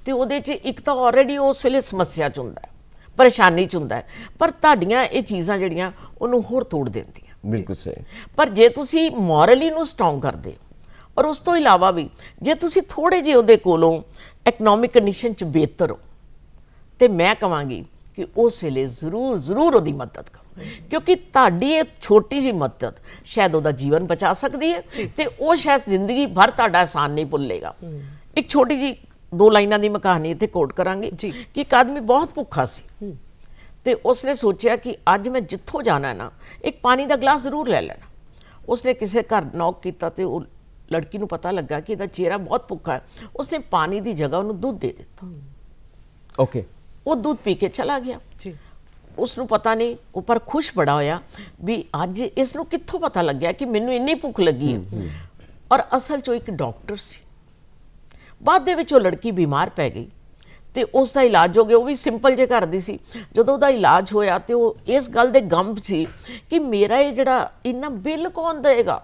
ਤੇ ਉਹਦੇ 'ਚ ਇੱਕ ਤਾਂ ਆਲਰੇਡੀ ਉਸ ਵੇਲੇ ਸਮੱਸਿਆ 'ਚ ਹੁੰਦਾ ਪਰੇਸ਼ਾਨੀ 'ਚ ਹੁੰਦਾ ਪਰ ਤੁਹਾਡੀਆਂ ਇਹ ਚੀਜ਼ਾਂ ਜਿਹੜੀਆਂ ਉਹਨੂੰ ਹੋਰ ਤੋੜ ਦਿੰਦੀਆਂ ਬਿਲਕੁਲ ਸਹੀ ਪਰ ਜੇ ਤੁਸੀਂ ਮੋਰਲੀ ਨੂੰ ਸਟਰੋਂਗ ਕਰਦੇ ਔਰ ਉਸ ਤੋਂ ਇਲਾਵਾ ਵੀ ਜੇ ਤੁਸੀਂ ਥੋੜੇ ਜਿਹੇ ਉਹਦੇ ਕੋਲੋਂ ਇਕਨੋਮਿਕ ਕੰਡੀਸ਼ਨ 'ਚ ਬਿਹਤਰ ਹੋ ਤੇ ਮੈਂ ਕਹਾਂਗੀ ਕਿ ਉਸ ਵੇਲੇ ਜ਼ਰੂਰ ਜ਼ਰੂਰ ਉਹਦੀ ਮਦਦ ਕਰੋ ਕਿਉਂਕਿ ਤੁਹਾਡੀ ਇਹ ਛੋਟੀ ਜੀ ਮਦਦ ਸ਼ਾਇਦ ਉਹਦਾ ਜੀਵਨ ਬਚਾ ਸਕਦੀ ਹੈ ਤੇ ਉਹ ਸ਼ਾਇਦ ਜ਼ਿੰਦਗੀ ਭਰ ਤੁਹਾਡਾ ਆਸਾਨ ਨਹੀਂ ਭੁੱਲੇਗਾ ਇੱਕ ਛੋਟੀ ਜੀ ਦੋ ਲਾਈਨਾਂ ਦੀ ਮਕਾਨੀ ਕਹਾਣੀ ਇੱਥੇ ਕੋਟ ਕਰਾਂਗੇ ਕਿ ਇੱਕ ਆਦਮੀ ਬਹੁਤ ਭੁੱਖਾ ਸੀ ਤੇ ਉਸਨੇ ਸੋਚਿਆ ਕਿ ਅੱਜ ਮੈਂ ਜਿੱਥੋਂ ਜਾਣਾ ਹੈ ਨਾ ਇੱਕ ਪਾਣੀ ਦਾ ਗਲਾਸ ਜ਼ਰੂਰ ਲੈ ਲੈਣਾ ਉਸਨੇ ਕਿਸੇ ਘਰ ਨੌਕ ਕੀਤਾ ਤੇ ਉਹ ਲੜਕੀ ਨੂੰ ਪਤਾ ਲੱਗਾ ਕਿ ਇਹਦਾ ਚਿਹਰਾ ਬਹੁਤ ਭੁੱਖਾ ਹੈ ਉਸਨੇ ਪਾਣੀ ਦੀ ਜਗ੍ਹਾ ਉਹਨੂੰ ਦੁੱਧ ਦੇ ਦਿੱਤਾ ਓਕੇ ਉਹ ਦੁੱਧ ਪੀ ਕੇ ਚਲਾ ਗਿਆ ਜੀ ਉਸ ਨੂੰ ਪਤਾ ਨਹੀਂ ਉੱਪਰ ਖੁਸ਼ ਬੜਾ ਹੋਇਆ ਵੀ ਅੱਜ ਇਸ ਨੂੰ ਕਿੱਥੋਂ ਪਤਾ ਲੱਗਿਆ ਕਿ ਮੈਨੂੰ ਇੰਨੀ ਭੁੱਖ ਲੱਗੀ ਹੈ ਔਰ ਅਸਲ 'ਚ ਇੱਕ ਡਾਕਟਰ ਸੀ ਬਾਅਦ ਦੇ ਵਿੱਚ ਉਹ ਲੜਕੀ ਬਿਮਾਰ ਪੈ ਗਈ ਤੇ ਉਸ ਦਾ ਇਲਾਜ ਹੋ ਗਿਆ ਉਹ ਵੀ ਸਿੰਪਲ ਜੇ ਕਰਦੀ ਸੀ ਜਦੋਂ ਉਹਦਾ ਇਲਾਜ ਹੋਇਆ ਤੇ ਉਹ ਇਸ ਗੱਲ ਦੇ ਗੰਭ ਸੀ ਕਿ ਮੇਰਾ ਇਹ ਜਿਹੜਾ ਇੰਨਾ ਬਿੱਲ ਕੌਣ ਦੇਗਾ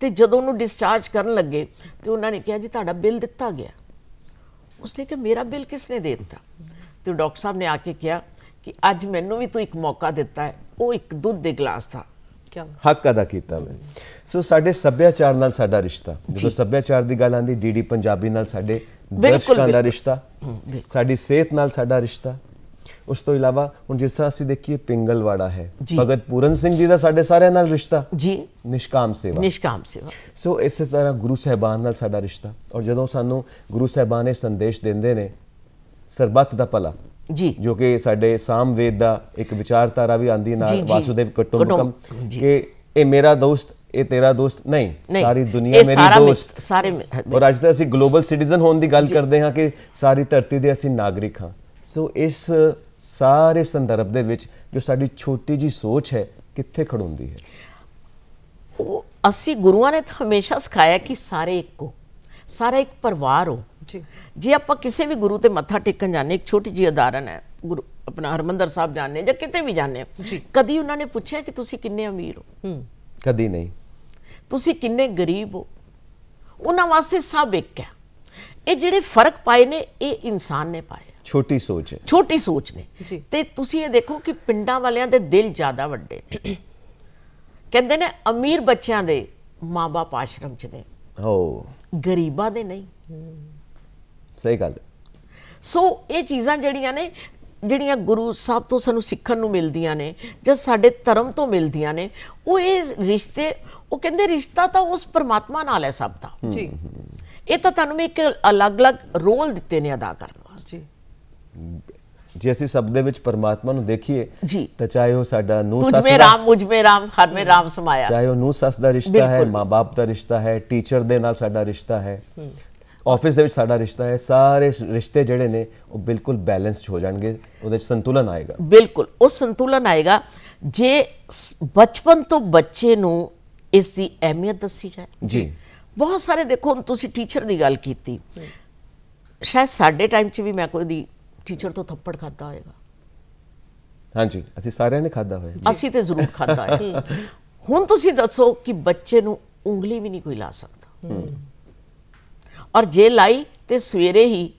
ਤੇ ਜਦੋਂ ਉਹਨੂੰ ਡਿਸਚਾਰਜ ਕਰਨ ਲੱਗੇ ਤੇ ਉਹਨਾਂ ਨੇ ਕਿਹਾ ਜੀ ਤੁਹਾਡਾ ਬਿੱਲ ਦਿੱਤਾ ਗਿਆ ਉਸਨੇ ਕਿਹਾ ਮੇਰਾ ਬਿੱਲ ਕਿਸਨੇ ਦੇ ਦਿੱਤਾ ਤੇ ਡਾਕਟਰ ਸਾਹਿਬ ਨੇ ਆ ਕੇ ਕਿਹਾ ਕਿ ਅੱਜ ਮੈਨੂੰ ਵੀ ਤੂੰ ਇੱਕ ਮੌਕਾ ਦਿੱਤਾ ਹੈ ਉਹ ਇੱਕ ਦੁੱਧ ਦੇ ਗਲਾਸ ਦਾ ਹੱਕ ਅਦਾ ਕੀਤਾ ਮੈਂ ਸੋ ਸਾਡੇ ਸੱਭਿਆਚਾਰ ਨਾਲ ਸਾਡਾ ਰਿਸ਼ਤਾ ਜਦੋਂ ਸੱਭਿਆਚਾਰ ਦੀ ਗੱਲ ਆਂਦੀ ਡੀਡੀ ਪੰਜਾਬੀ ਨਾਲ ਸਾਡੇ ਦਰਸ਼ਕਾਂ ਦਾ ਰਿਸ਼ਤਾ ਸਾਡੀ ਸਿਹਤ ਨਾਲ ਸਾਡਾ ਰਿਸ਼ਤਾ ਉਸ ਤੋਂ ਇਲਾਵਾ ਹੁਣ ਜਿਸ ਤਰ੍ਹਾਂ ਅਸੀਂ ਦੇਖੀਏ ਪਿੰਗਲਵਾੜਾ ਹੈ ਭਗਤ ਪੂਰਨ ਸਿੰਘ ਜੀ ਦਾ ਸਾਡੇ ਸਾਰਿਆਂ ਨਾਲ ਰਿਸ਼ਤਾ ਜੀ ਨਿਸ਼ਕਾਮ ਸੇਵਾ ਨਿਸ਼ਕਾਮ ਸੇਵਾ ਸੋ ਇਸੇ ਤਰ੍ਹਾਂ ਗੁਰੂ ਸਹਿਬਾਨ ਨਾਲ ਸਾਡਾ ਰਿਸ਼ਤਾ ਔਰ ਜਦੋਂ ਸਾਨੂੰ ਗੁਰੂ ਸਹਿਬਾਨ ਇਹ ਸੰਦੇਸ਼ ਦਿੰਦੇ ਨੇ ਸਰਬੱਤ ਦਾ ਭਲਾ ਜੀ ਜੋ ਕਿ ਸਾਡੇ ਸਾਮਵੇਦ ਦਾ ਇੱਕ ਵਿਚਾਰਧਾਰਾ ਵੀ ਆਂਦੀ ਨਾਲ ਵਾਸੁਦੇਵ ਕਟੁੰਬਕਮ ਕਿ ਇਹ ਮੇਰਾ ਦੋਸਤ ਇਹ ਤੇਰਾ ਦੋਸਤ ਨਹੀਂ ਸਾਰੀ ਦੁਨੀਆ ਮੇਰੀ ਦੋਸਤ ਸਾਰੇ ਔਰ ਅੱਜ ਤੇ ਅਸੀਂ ਗਲੋਬਲ ਸਿਟੀਜ਼ਨ ਹੋਣ ਦੀ ਗੱਲ ਕਰਦੇ ਹਾਂ ਕਿ ਸਾਰੀ ਧਰਤੀ ਦੇ ਅਸੀਂ ਨਾਗਰਿਕ ਹਾਂ ਸੋ ਇਸ ਸਾਰੇ ਸੰਦਰਭ ਦੇ ਵਿੱਚ ਜੋ ਸਾਡੀ ਛੋਟੀ ਜੀ ਸੋਚ ਹੈ ਕਿੱਥੇ ਖੜੋਂਦੀ ਹੈ ਉਹ ਅਸੀਂ ਗੁਰੂਆਂ ਨੇ ਤਾਂ ਹਮੇਸ਼ਾ ਸਿਖਾਇਆ ਕਿ ਸਾਰੇ ਇੱਕੋ ਸਾਰਾ ਇੱਕ ਪਰਿਵਾਰ ਹੋ ਜੇ ਆਪਾਂ ਕਿਸੇ ਵੀ ਗੁਰੂ ਤੇ ਮੱਥਾ ਟੇਕਣ ਜਾਂਦੇ ਇੱਕ ਛੋਟੀ ਜੀ ਉਦਾਹਰਨ ਹੈ ਗੁਰੂ ਆਪਣਾ ਹਰਮੰਦਰ ਸਾਹਿਬ ਜਾਂਦੇ ਜਾਂ ਕਿਤੇ ਵੀ ਜਾਂਦੇ ਕਦੀ ਉਹਨਾਂ ਨੇ ਪੁੱਛਿਆ ਕਿ ਤੁਸੀਂ ਕਿੰਨੇ ਅਮੀਰ ਹੋ ਕਦੀ ਨਹੀਂ ਤੁਸੀਂ ਕਿੰਨੇ ਗਰੀਬ ਹੋ ਉਹਨਾਂ ਵਾਸਤੇ ਸਭ ਇੱਕ ਹੈ ਇਹ ਜਿਹੜੇ ਫਰਕ ਪਾਏ ਨੇ ਇਹ ਇਨਸਾਨ ਨੇ ਪਾਏ ਛੋਟੀ ਸੋਚ ਹੈ ਛੋਟੀ ਸੋਚ ਨੇ ਤੇ ਤੁਸੀਂ ਇਹ ਦੇਖੋ ਕਿ ਪਿੰਡਾਂ ਵਾਲਿਆਂ ਦੇ ਦਿਲ ਜ਼ਿਆਦਾ ਵੱਡੇ ਕਹਿੰਦੇ ਨੇ ਅਮੀਰ ਬੱਚਿਆਂ ਦੇ ਮਾਪੇ ਆਸ਼ਰਮ ਚ ਨੇ ਹੋ ਗਰੀਬਾਂ ਦੇ ਨਹੀਂ ਸਹੀ ਗੱਲ ਸੋ ਇਹ ਚੀਜ਼ਾਂ ਜਿਹੜੀਆਂ ਨੇ ਜਿਹੜੀਆਂ ਗੁਰੂ ਸਾਹਿਬ ਤੋਂ ਸਾਨੂੰ ਸਿੱਖਣ ਨੂੰ ਮਿਲਦੀਆਂ ਨੇ ਜਾਂ ਸਾਡੇ ਧਰਮ ਤੋਂ ਮਿਲਦੀਆਂ ਨੇ ਉਹ ਇਹ ਰਿਸ਼ਤੇ ਉਹ ਕਹਿੰਦੇ ਰਿਸ਼ਤਾ ਤਾਂ ਉਸ ਪਰਮਾਤਮਾ ਨਾਲ ਹੈ ਸਭ ਦਾ ਜੀ ਇਹ ਤਾਂ ਤੁਹਾਨੂੰ ਮੈਂ ਇੱਕ ਅਲੱਗ-ਅਲੱਗ ਰੋਲ ਦਿੱਤੇ ਨੇ ਅਦਾ ਕਰਨ ਵਾਸਤੇ ਜੇ ਅਸੀਂ ਸਭ ਦੇ ਵਿੱਚ ਪਰਮਾਤਮਾ ਨੂੰ ਦੇਖੀਏ ਜੀ ਤਾਂ ਚਾਹੇ ਉਹ ਸਾਡਾ ਨੂੰ ਸੱਸ ਦਾ ਮੇ ਰਾਮ ਮੁਝ ਰਾਮ ਹਰ ਮੇ ਰਾਮ ਸਮਾਇਆ ਚਾਹੇ ਉਹ ਨੂੰ ਸੱਸ ਦਾ ਰਿਸ਼ਤਾ ਹੈ ਮਾਪੇ ਦਾ ਰਿਸ਼ਤਾ ਹੈ ਟੀਚਰ ਦੇ ਨਾਲ ਸਾਡਾ ਰਿਸ਼ਤਾ ਹੈ ਆਫਿਸ ਦੇ ਵਿੱਚ ਸਾਡਾ ਰਿਸ਼ਤਾ ਹੈ ਸਾਰੇ ਰਿਸ਼ਤੇ ਜਿਹੜੇ ਨੇ ਉਹ ਬਿਲਕੁਲ ਬੈਲੈਂਸਡ ਹੋ ਜਾਣਗੇ ਉਹਦੇ ਵਿੱਚ ਸੰਤੁਲਨ ਆਏਗਾ ਬਿਲਕੁਲ ਉਹ ਸੰਤੁਲਨ ਆਏਗਾ ਜੇ ਬਚਪਨ ਤੋਂ ਬੱਚੇ ਨੂੰ ਇਸ ਦੀ ਅਹਿਮੀਅਤ ਦੱਸੀ ਜਾਏ ਜੀ ਬਹੁਤ ਸਾਰੇ ਦੇਖੋ ਤੁਸੀਂ ਟੀਚਰ ਦੀ ਗੱਲ ਕੀਤੀ ਸ਼ਾਇਦ ਸਾਡੇ ਟਾਈਮ 'ਚ ਵੀ ਮੈਂ ਕੋਈ ਦੀ ਟੀਚਰ ਤੋਂ ਥੱਪੜ ਖਾਦਾ ਹੋਏਗਾ ਹਾਂਜੀ ਅਸੀਂ ਸਾਰਿਆਂ ਨੇ ਖਾਦਾ ਹੋਇਆ ਅਸੀਂ ਤੇ ਜ਼ਰੂਰ ਖਾਦਾ ਹੈ ਹੁਣ ਤੁਸੀਂ ਦੱਸੋ ਕਿ ਬੱਚੇ ਨੂੰ ਉਂਗਲੀ ਵੀ ਨਹੀਂ ਕੋਈ ਲਾ ਸਕਦਾ ਔਰ ਜੇ ਲਾਈ ਤੇ ਸਵੇਰੇ ਹੀ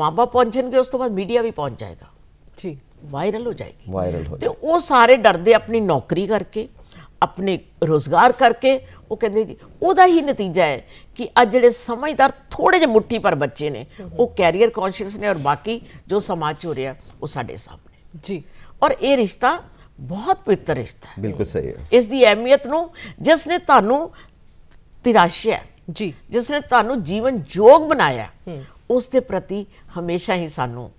ਮਾਪਾ ਪਹੁੰਚਣਗੇ ਉਸ ਤੋਂ ਬਾਅਦ ਮੀਡੀਆ ਵੀ ਪਹੁੰਚ ਜਾਏਗਾ ਜੀ ਵਾਇਰਲ ਹੋ ਜਾਏਗੀ ਵਾਇਰਲ ਹੋ ਤੇ ਉਹ ਸਾਰੇ ਡਰਦੇ ਆਪਣੀ ਨੌਕਰੀ ਕਰਕੇ ਆਪਣੇ ਰੋਜ਼ਗਾਰ ਕਰਕੇ ਉਹ ਕਹਿੰਦੇ ਜੀ ਉਹਦਾ ਹੀ ਨਤੀਜਾ ਹੈ ਕਿ ਅੱਜ ਜਿਹੜੇ ਸਮਝਦਾਰ ਥੋੜੇ ਜਿਹੇ ਮੁੱਠੀ ਪਰ ਬੱਚੇ ਨੇ ਉਹ ਕੈਰੀਅਰ ਕੌਨਸ਼ੀਅਸ ਨੇ ਔਰ ਬਾਕੀ ਜੋ ਸਮਾਜ ਹੋ ਰਿਹਾ ਉਹ ਸਾਡੇ ਸਾਹਮਣੇ ਜੀ ਔਰ ਇਹ ਰਿਸ਼ਤਾ ਬਹੁਤ ਪਵਿੱਤਰ ਰਿਸ਼ਤਾ ਹੈ ਬਿਲਕੁਲ ਸਹੀ ਹੈ ਇਸ ਦੀ ਅਹਿਮੀਅਤ ਨੂੰ ਜਿਸ ਨੇ ਤੁਹਾਨੂੰ ਤਿਰਾਸ਼ਿਆ ਜੀ ਜਿਸ ਨੇ ਤੁਹਾਨੂੰ ਜੀਵਨ ਯੋਗ ਬਣਾਇਆ ਉਸ ਦੇ ਪ੍ਰਤੀ ਹਮੇਸ਼ਾ ਹੀ ਸਾਨੂੰ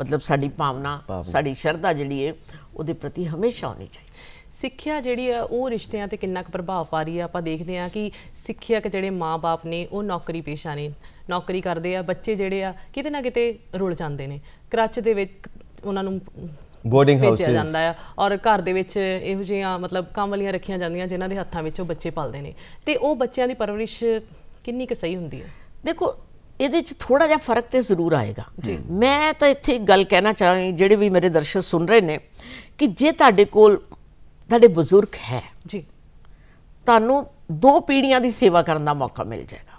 ਮਤਲਬ ਸਾਡੀ ਭਾਵਨਾ ਸਾਡੀ ਸ਼ਰਧਾ ਜਿਹੜੀ ਹੈ ਉਹਦੇ ਪ੍ਰਤੀ ਹਮੇਸ਼ਾ ਹੋਣੀ ਚਾਹੀਦੀ ਸਿੱਖਿਆ ਜਿਹੜੀ ਆ ਉਹ ਰਿਸ਼ਤਿਆਂ ਤੇ ਕਿੰਨਾ ਕੁ ਪ੍ਰਭਾਵ ਪਾ ਰਹੀ ਆ ਆਪਾਂ ਦੇਖਦੇ ਆ ਕਿ ਸਿੱਖਿਅਕ ਜਿਹੜੇ ਮਾਪੇ ਨੇ ਉਹ ਨੌਕਰੀ ਪੇਸ਼ਾ ਨੇ ਨੌਕਰੀ ਕਰਦੇ ਆ ਬੱਚੇ ਜਿਹੜੇ ਆ ਕਿਤੇ ਨਾ ਕਿਤੇ ਰੁਲ ਜਾਂਦੇ ਨੇ ਕ੍ਰੱਚ ਦੇ ਵਿੱਚ ਉਹਨਾਂ ਨੂੰ ਬੋਰਡਿੰਗ ਹਾਊਸ ਭੇਜਿਆ ਜਾਂਦਾ ਹੈ ਔਰ ਘਰ ਦੇ ਵਿੱਚ ਇਹੋ ਜਿਹੀਆਂ ਮਤਲਬ ਕੰਮ ਵਾਲੀਆਂ ਰੱਖੀਆਂ ਜਾਂਦੀਆਂ ਜਿਨ੍ਹਾਂ ਦੇ ਹੱਥਾਂ ਵਿੱਚ ਉਹ ਬੱਚੇ ਪਲਦੇ ਨੇ ਤੇ ਉਹ ਬੱਚਿਆਂ ਦੀ ਪਰਵਰਿਸ਼ ਕਿੰਨੀ ਕੁ ਸਹੀ ਹੁੰਦੀ ਹੈ ਦੇਖੋ ਇਹਦੇ ਵਿੱਚ ਥੋੜਾ ਜਿਹਾ ਫਰਕ ਤੇ ਜ਼ਰੂਰ ਆਏਗਾ ਮੈਂ ਤਾਂ ਇੱਥੇ ਇੱਕ ਗੱਲ ਕਹਿਣਾ ਚਾਹਾਂਗੀ ਜਿਹੜੇ ਵੀ ਮੇਰੇ ਦਰਸ਼ਕ ਸੁਣ ਰਹੇ ਨੇ ਕਿ ਜੇ ਤੁਹਾਡੇ ਕੋਲ ਤੁਹਾਡੇ ਬਜ਼ੁਰਗ ਹੈ ਜੀ ਤੁਹਾਨੂੰ ਦੋ ਪੀੜ੍ਹੀਆਂ ਦੀ ਸੇਵਾ ਕਰਨ ਦਾ ਮੌਕਾ ਮਿਲ ਜਾਏਗਾ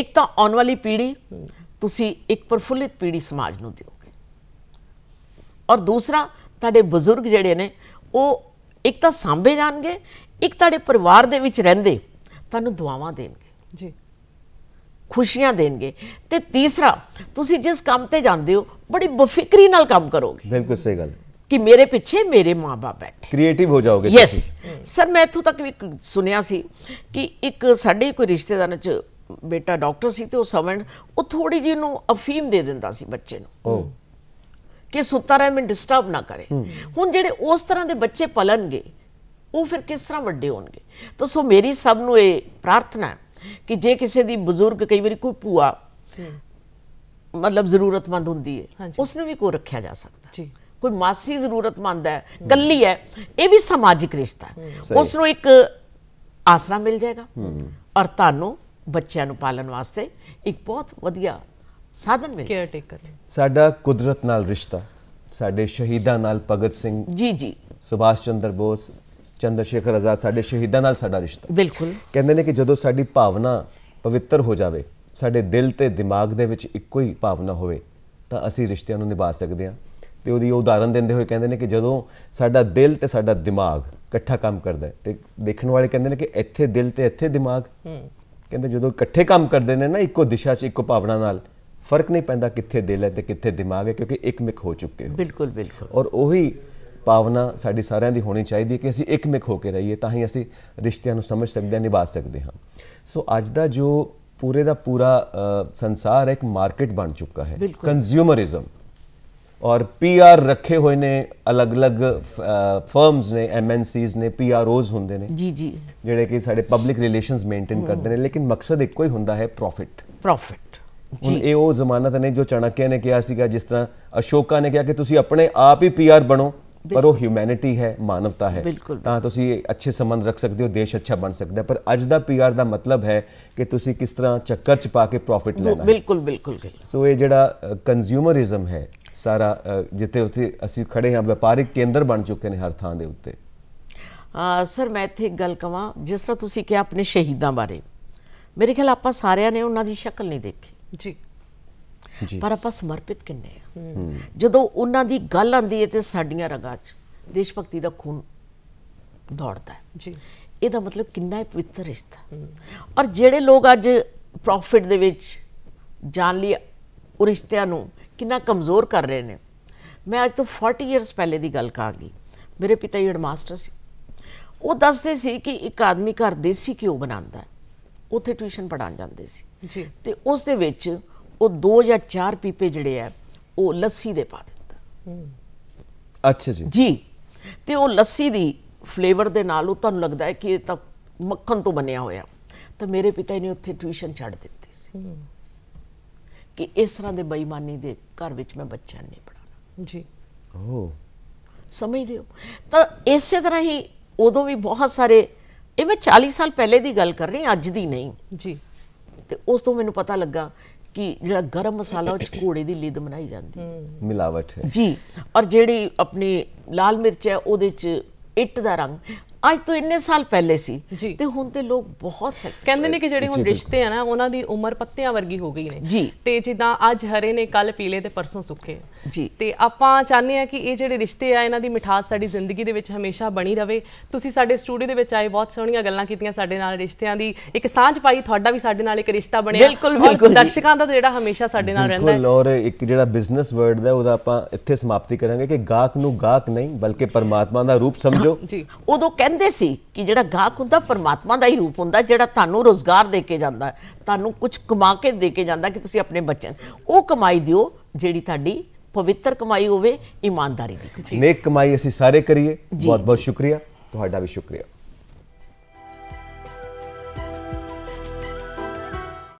ਇੱਕ ਤਾਂ ਆਉਣ ਵਾਲੀ ਪੀੜ੍ਹੀ ਤੁਸੀਂ ਇੱਕ ਪਰਫੁੱਲਿਤ ਪੀੜ੍ਹੀ ਸਮਾਜ ਨੂੰ ਦਿਓ ਔਰ ਦੂਸਰਾ ਤੁਹਾਡੇ ਬਜ਼ੁਰਗ ਜਿਹੜੇ ਨੇ ਉਹ ਇੱਕ ਤਾਂ ਸਾਂਭੇ ਜਾਣਗੇ ਇੱਕ ਤੁਹਾਡੇ ਪਰਿਵਾਰ ਦੇ ਵਿੱਚ ਰਹਿੰਦੇ ਤੁਹਾਨੂੰ ਦੁਆਵਾਂ ਦੇਣਗੇ ਜੀ ਖੁਸ਼ੀਆਂ ਦੇਣਗੇ ਤੇ ਤੀਸਰਾ ਤੁਸੀਂ ਜਿਸ ਕੰਮ ਤੇ ਜਾਂਦੇ ਹੋ ਬੜੀ ਬਫਿਕਰੀ ਨਾਲ ਕੰਮ ਕਰੋਗੇ ਬਿਲਕੁਲ ਸਹੀ ਗੱਲ ਕਿ ਮੇਰੇ ਪਿੱਛੇ ਮੇਰੇ ਮਾਪੇ ਬੈਠੇ ਕ੍ਰੀਏਟਿਵ ਹੋ ਜਾਓਗੇ ਯੈਸ ਸਰ ਮੈਂ ਇਥੋਂ ਤੱਕ ਵੀ ਸੁਣਿਆ ਸੀ ਕਿ ਇੱਕ ਸਾਡੇ ਕੋਈ ਰਿਸ਼ਤੇਦਾਰਾਂ ਚ ਬੇਟਾ ਡਾਕਟਰ ਸੀ ਤੇ ਉਹ ਸਮਣ ਉਹ ਥੋੜੀ ਜੀ ਨੂੰ ਅਫੀਮ ਦੇ ਦਿੰਦਾ ਸੀ ਬੱਚੇ ਨੂੰ ਕਿ ਸੁੱਤਾ ਰਹੇ ਮੈਂ ਡਿਸਟਰਬ ਨਾ ਕਰੇ ਹੁਣ ਜਿਹੜੇ ਉਸ ਤਰ੍ਹਾਂ ਦੇ ਬੱਚੇ ਪਲਣਗੇ ਉਹ ਫਿਰ ਕਿਸ ਤਰ੍ਹਾਂ ਵੱਡੇ ਹੋਣਗੇ ਤਾਂ ਸੋ ਮੇਰੀ ਸਭ ਨੂੰ ਇਹ ਪ੍ਰਾਰਥਨਾ ਹੈ ਕਿ ਜੇ ਕਿਸੇ ਦੀ ਬਜ਼ੁਰਗ ਕਈ ਵਾਰੀ ਕੋਈ ਪੂਆ ਮਤਲਬ ਜ਼ਰੂਰਤਮੰਦ ਹੁੰਦੀ ਹੈ ਉਸ ਨੂੰ ਵੀ ਕੋ ਰੱਖਿਆ ਜਾ ਸਕਦਾ ਜੀ ਕੋਈ ਮਾਸੀ ਜ਼ਰੂਰਤਮੰਦ ਹੈ ਕੱਲੀ ਹੈ ਇਹ ਵੀ ਸਮਾਜਿਕ ਰਿਸ਼ਤਾ ਹੈ ਉਸ ਨੂੰ ਇੱਕ ਆਸਰਾ ਮਿਲ ਜਾਏਗਾ ਔਰ ਤੁਹਾਨੂੰ ਬੱਚਿਆਂ ਨੂੰ ਪਾਲਣ ਵਾਸਤੇ ਇੱਕ ਬਹੁਤ ਵਧੀਆ ਸਾਧਨ ਵਿੱਚ ਕੇਅਰ ਟੇਕਰ ਸਾਡਾ ਕੁਦਰਤ ਨਾਲ ਰਿਸ਼ਤਾ ਸਾਡੇ ਸ਼ਹੀਦਾਂ ਨਾਲ ਭਗਤ ਸਿੰਘ ਜੀ ਜੀ ਸੁਭਾਸ਼ ਚੰਦਰ ਬੋਸ ਚੰਦਰ ਸ਼ੇਖਰ ਆਜ਼ਾਦ ਸਾਡੇ ਸ਼ਹੀਦਾਂ ਨਾਲ ਸਾਡਾ ਰਿਸ਼ਤਾ ਬਿਲਕੁਲ ਕਹਿੰਦੇ ਨੇ ਕਿ ਜਦੋਂ ਸਾਡੀ ਭਾਵਨਾ ਪਵਿੱਤਰ ਹੋ ਜਾਵੇ ਸਾਡੇ ਦਿਲ ਤੇ ਦਿਮਾਗ ਦੇ ਵਿੱਚ ਇੱਕੋ ਹੀ ਭਾਵਨਾ ਹੋਵੇ ਤਾਂ ਅਸੀਂ ਰਿਸ਼ਤਿਆਂ ਨੂੰ ਨਿਭਾ ਸਕਦੇ ਹਾਂ ਤੇ ਉਹਦੀ ਉਦਾਹਰਨ ਦਿੰਦੇ ਹੋਏ ਕਹਿੰਦੇ ਨੇ ਕਿ ਜਦੋਂ ਸਾਡਾ ਦਿਲ ਤੇ ਸਾਡਾ ਦਿਮਾਗ ਇਕੱਠਾ ਕੰਮ ਕਰਦਾ ਹੈ ਤੇ ਦੇਖਣ ਵਾਲੇ ਕਹਿੰਦੇ ਨੇ ਕਿ ਇੱਥੇ ਦਿਲ ਤੇ ਇੱਥੇ ਦਿਮਾਗ ਹੂੰ ਕਹਿੰਦੇ ਜਦੋਂ ਇਕੱਠੇ ਕੰਮ ਕਰਦੇ ਨੇ ਨਾ ਇੱਕੋ ਦਿਸ਼ਾ 'ਚ ਇੱਕੋ ਭਾਵਨਾ ਨਾਲ ਫਰਕ ਨਹੀਂ ਪੈਂਦਾ ਕਿੱਥੇ ਦਿਲ ਹੈ ਤੇ ਕਿੱਥੇ ਦਿਮਾਗ ਹੈ ਕਿਉਂਕਿ ਇੱਕ ਮਿਕ ਹੋ ਚੁੱਕੇ ਹੋ ਬਿਲਕੁਲ ਬਿਲਕੁਲ ਔਰ ਉਹੀ ਭਾਵਨਾ ਸਾਡੀ ਸਾਰਿਆਂ ਦੀ ਹੋਣੀ ਚਾਹੀਦੀ ਹੈ ਕਿ ਅਸੀਂ ਇੱਕ ਮਿਕ ਹੋ ਕੇ ਰਹੀਏ ਤਾਂ ਹੀ ਅਸੀਂ ਰਿਸ਼ਤਿਆਂ ਨੂੰ ਸਮਝ ਸਕਦੇ ਹਾਂ ਨਿਭਾ ਸਕਦੇ ਹਾਂ ਸੋ ਅੱਜ ਦਾ ਜੋ ਪੂਰੇ ਦਾ ਪੂਰਾ ਸੰਸਾਰ ਇੱਕ ਮਾਰਕੀਟ ਬਣ ਚੁੱਕਾ ਹੈ ਕੰਜ਼ਿਊਮਰਿਜ਼ਮ ਔਰ ਪੀਆਰ ਰੱਖੇ ਹੋਏ ਨੇ ਅਲੱਗ-ਅਲੱਗ ਫਰਮਸ ਨੇ ਐਮਐਨਸੀਜ਼ ਨੇ ਪੀਆਰਓਜ਼ ਹੁੰਦੇ ਨੇ ਜੀ ਜੀ ਜਿਹੜੇ ਕਿ ਸਾਡੇ ਪਬਲਿਕ ਰਿਲੇਸ਼ਨਸ ਮੇਨਟੇਨ ਕਰਦੇ ਨੇ ਲੇਕਿਨ ਮਕਸਦ ਇੱਕੋ ਹੀ ਹੁੰਦਾ ਹੈ ਪ੍ਰੋਫਿਟ ਪ੍ਰੋਫਿਟ ਹੁਣ ਇਹ ਉਹ ਜ਼ਮਾਨਾ ਤਾਂ ਨਹੀਂ ਜੋ ਚਣਕਿਆ ਨੇ ਕਿਹਾ ਸੀਗਾ ਜਿਸ ਤਰ੍ਹਾਂ ਅਸ਼ੋਕਾ ਨੇ ਕਿਹਾ ਕਿ ਤੁਸੀਂ ਆਪਣੇ ਆਪ ਹੀ ਪੀਆਰ ਬਣੋ ਪਰ ਉਹ ਹਿਊਮੈਨਿਟੀ ਹੈ ਮਾਨਵਤਾ ਹੈ ਤਾਂ ਤੁਸੀਂ ਅੱਛੇ ਸੰਬੰਧ ਰੱਖ ਸਕਦੇ ਹੋ ਦੇਸ਼ ਅੱਛਾ ਬਣ ਸਕਦਾ ਪਰ ਅੱਜ ਦਾ ਪੀਆਰ ਦਾ ਮਤਲਬ ਹੈ ਕਿ ਤੁਸੀਂ ਕਿਸ ਤਰ੍ਹਾਂ ਚੱਕਰ ਚ ਪਾ ਕੇ ਪ੍ਰੋਫਿਟ ਲੈਣਾ ਬਿਲਕੁਲ ਬਿਲਕੁਲ ਸੋ ਇਹ ਜਿਹੜਾ ਕੰਜ਼ਿਊਮਰਿਜ਼ਮ ਹੈ ਸਾਰਾ ਜਿੱਤੇ ਉੱਤੇ ਅਸੀਂ ਖੜੇ ਹਾਂ ਵਪਾਰਿਕ ਕੇਂਦਰ ਬਣ ਚੁੱਕੇ ਨੇ ਹਰ ਥਾਂ ਦੇ ਉੱਤੇ ਸਰ ਮੈਂ ਇੱਥੇ ਇੱਕ ਗੱਲ ਕਵਾਂ ਜਿਸ ਤਰ੍ਹਾਂ ਤੁਸੀਂ ਕਿਹਾ ਆਪਣੇ ਸ਼ਹੀਦਾਂ ਬਾਰੇ ਮੇਰੇ ਖਿਆਲ ਆਪਾਂ ਸਾਰਿਆਂ ਨੇ ਉਹਨਾਂ ਦੀ ਸ਼ਕਲ ਨਹੀਂ ਦੇਖੀ ਜੀ ਜੀ ਪਰ ਆਪਾਂ ਸਮਰਪਿਤ ਕਿੰਨੇ ਆ ਜਦੋਂ ਉਹਨਾਂ ਦੀ ਗੱਲ ਆਂਦੀ ਹੈ ਤੇ ਸਾਡੀਆਂ ਰਗਾਂ 'ਚ ਦੇਸ਼ ਭਗਤੀ ਦਾ ਖੂਨ ਦੌੜਦਾ ਹੈ ਜੀ ਇਹਦਾ ਮਤਲਬ ਕਿੰਨਾ ਹੀ ਪਵਿੱਤਰ ਰਿਸ਼ਤਾ ਔਰ ਜਿਹੜੇ ਲੋਕ ਅੱਜ ਪ੍ਰੋਫਿਟ ਦੇ ਵਿੱਚ ਜਾਣ ਲਈ ਉਹ ਰਿਸ਼ਤਿਆਂ ਨੂੰ ਕਿੰਨਾ ਕਮਜ਼ੋਰ ਕਰ ਰਹੇ ਨੇ ਮੈਂ ਅੱਜ ਤੋਂ 40 ਇਅਰਸ ਪਹਿਲੇ ਦੀ ਗੱਲ ਕਹਾਂਗੀ ਮੇਰੇ ਪਿਤਾ ਜੀ ਹੈਡਮਾਸਟਰ ਸੀ ਉਹ ਦੱਸਦੇ ਸੀ ਕਿ ਇੱਕ ਆਦਮੀ ਘਰ ਦੇਸੀ ਕਿਉਂ ਬਣਾਉਂਦਾ ਉੱਥੇ ਟਿਊਸ਼ਨ ਪੜਾਉਣ ਜਾਂਦੇ ਸੀ ਜੀ ਤੇ ਉਸ ਦੇ ਵਿੱਚ ਉਹ ਦੋ ਜਾਂ ਚਾਰ ਪੀਪੇ ਜਿਹੜੇ ਆ ਉਹ ਲੱਸੀ ਦੇ ਪਾ ਦਿੱਤਾ ਅੱਛਾ ਜੀ ਜੀ ਤੇ ਉਹ ਲੱਸੀ ਦੀ ਫਲੇਵਰ ਦੇ ਨਾਲ ਉਹ ਤੁਹਾਨੂੰ ਲੱਗਦਾ ਹੈ ਕਿ ਇਹ ਤਾਂ ਮੱਖਣ ਤੋਂ ਬਣਿਆ ਹੋਇਆ ਤਾਂ ਮੇਰੇ ਪਿਤਾ ਨੇ ਉੱਥੇ ਟਿਊਸ਼ਨ ਛੱਡ ਦਿੱਤੀ ਸੀ ਕਿ ਇਸ ਤਰ੍ਹਾਂ ਦੇ ਬੇਈਮਾਨੀ ਦੇ ਘਰ ਵਿੱਚ ਮੈਂ ਬੱਚਾ ਨਹੀਂ ਪੜਾਣਾ ਜੀ ਓ ਸਮਝਦੇ ਹੋ ਤਾਂ ਇਸੇ ਤਰ੍ਹਾਂ ਹੀ ਉਦੋਂ ਵੀ ਬਹੁਤ ਸਾਰੇ ਇਹ ਮੈਂ 40 ਸਾਲ ਪਹਿਲੇ ਦੀ ਗੱਲ ਕਰ ਰਹੀ ਹਾਂ ਅੱਜ ਦੀ ਨਹੀਂ ਜੀ ਤੇ ਉਸ ਤੋਂ ਮੈਨੂੰ ਪਤਾ ਲੱਗਾ ਕਿ ਜਿਹੜਾ ਗਰਮ ਮਸਾਲਾ ਉਹ ਚ ਘੋੜੇ ਦੀ ਲਿਦ ਬਣਾਈ ਜਾਂਦੀ ਹੈ ਮਿਲਾਵਟ ਹੈ ਜੀ ਔਰ ਜਿਹੜੀ ਆਪਣੀ ਲਾਲ ਮਿਰਚ ਹੈ ਉਹਦੇ ਚ ਇੱਟ ਦਾ ਰੰਗ ਅੱਜ ਤੋਂ ਇੰਨੇ ਸਾਲ ਪਹਿਲੇ ਸੀ ਤੇ ਹੁਣ ਤੇ ਲੋਕ ਬਹੁਤ ਕਹਿੰਦੇ ਨੇ ਕਿ ਜਿਹੜੇ ਹੁਣ ਰਿਸ਼ਤੇ ਆ ਨਾ ਉਹਨਾਂ ਦੀ ਉਮਰ ਪੱਤਿਆਂ ਵਰਗੀ ਹੋ ਗਈ ਨੇ ਤੇ ਜਿੱਦਾਂ ਅੱਜ ਹਰੇ ਨੇ ਕੱਲ ਪੀਲੇ ਤੇ ਪਰਸੋਂ ਸੁੱਕੇ ਤੇ ਆਪਾਂ ਚਾਹੁੰਦੇ ਆ ਕਿ ਇਹ ਜਿਹੜੇ ਰਿਸ਼ਤੇ ਆ ਇਹਨਾਂ ਦੀ ਮਿਠਾਸ ਸਾਡੀ ਜ਼ਿੰਦਗੀ ਦੇ ਵਿੱਚ ਹਮੇਸ਼ਾ ਬਣੀ ਰਵੇ ਤੁਸੀਂ ਸਾਡੇ ਸਟੂਡੀਓ ਦੇ ਵਿੱਚ ਆਏ ਬਹੁਤ ਸੋਹਣੀਆਂ ਗੱਲਾਂ ਕੀਤੀਆਂ ਸਾਡੇ ਨਾਲ ਰਿਸ਼ਤਿਆਂ ਦੀ ਇੱਕ ਸਾਂਝ ਪਾਈ ਤੁਹਾਡਾ ਵੀ ਸਾਡੇ ਨਾਲ ਇੱਕ ਰਿਸ਼ਤਾ ਬਣਿਆ ਬਿਲਕੁਲ ਬਿਲਕੁਲ ਦਰਸ਼ਕਾਂ ਦਾ ਜਿਹੜਾ ਹਮੇਸ਼ਾ ਸਾਡੇ ਨਾਲ ਰਹਿੰਦਾ ਹੈ ਬਿਲਕੁਲ ਔਰ ਇੱਕ ਜਿਹੜਾ ਬਿਜ਼ਨਸ ਵਰਡ ਦਾ ਉਹਦਾ ਆਪਾਂ ਇੱਥੇ ਸਮਾਪਤੀ ਕਰਾਂਗੇ ਕਿ ਗਾਹਕ ਨੂੰ ਗਾਹਕ ਨਹੀਂ ਬਲਕਿ ਪਰਮਾਤਮਾ ਦਾ ਰੂਪ ਸਮਝੋ ਜੀ ਉਦੋਂ ਕਹਿੰਦੇ ਸੀ ਕਿ ਜਿਹੜਾ ਗਾਹਕ ਹੁੰਦਾ ਪਰਮਾਤਮਾ ਦਾ ਹੀ ਰੂਪ ਹੁੰਦਾ ਜਿਹੜਾ ਤੁਹਾਨੂੰ ਰੋਜ਼ਗਾਰ ਦੇ ਕੇ ਜਾਂਦਾ ਤੁਹਾਨੂੰ ਕੁਝ ਕਮਾ ਕੇ ਦੇ ਕੇ ਜਾਂਦਾ ਕਿ ਤੁਸੀਂ ਆਪਣੇ ਬੱਚਿਆਂ ਉਹ ਕਮਾਈ ਦਿਓ ਜਿਹੜੀ ਤੁਹਾਡੀ ਪਵਿੱਤਰ ਕਮਾਈ ਹੋਵੇ ਇਮਾਨਦਾਰੀ ਦੀ ਨੇਕ ਕਮਾਈ ਅਸੀਂ ਸਾਰੇ ਕਰੀਏ ਬਹੁਤ ਬਹੁਤ ਸ਼ੁਕਰੀਆ ਤੁਹਾਡਾ ਵੀ ਸ਼ੁਕਰੀਆ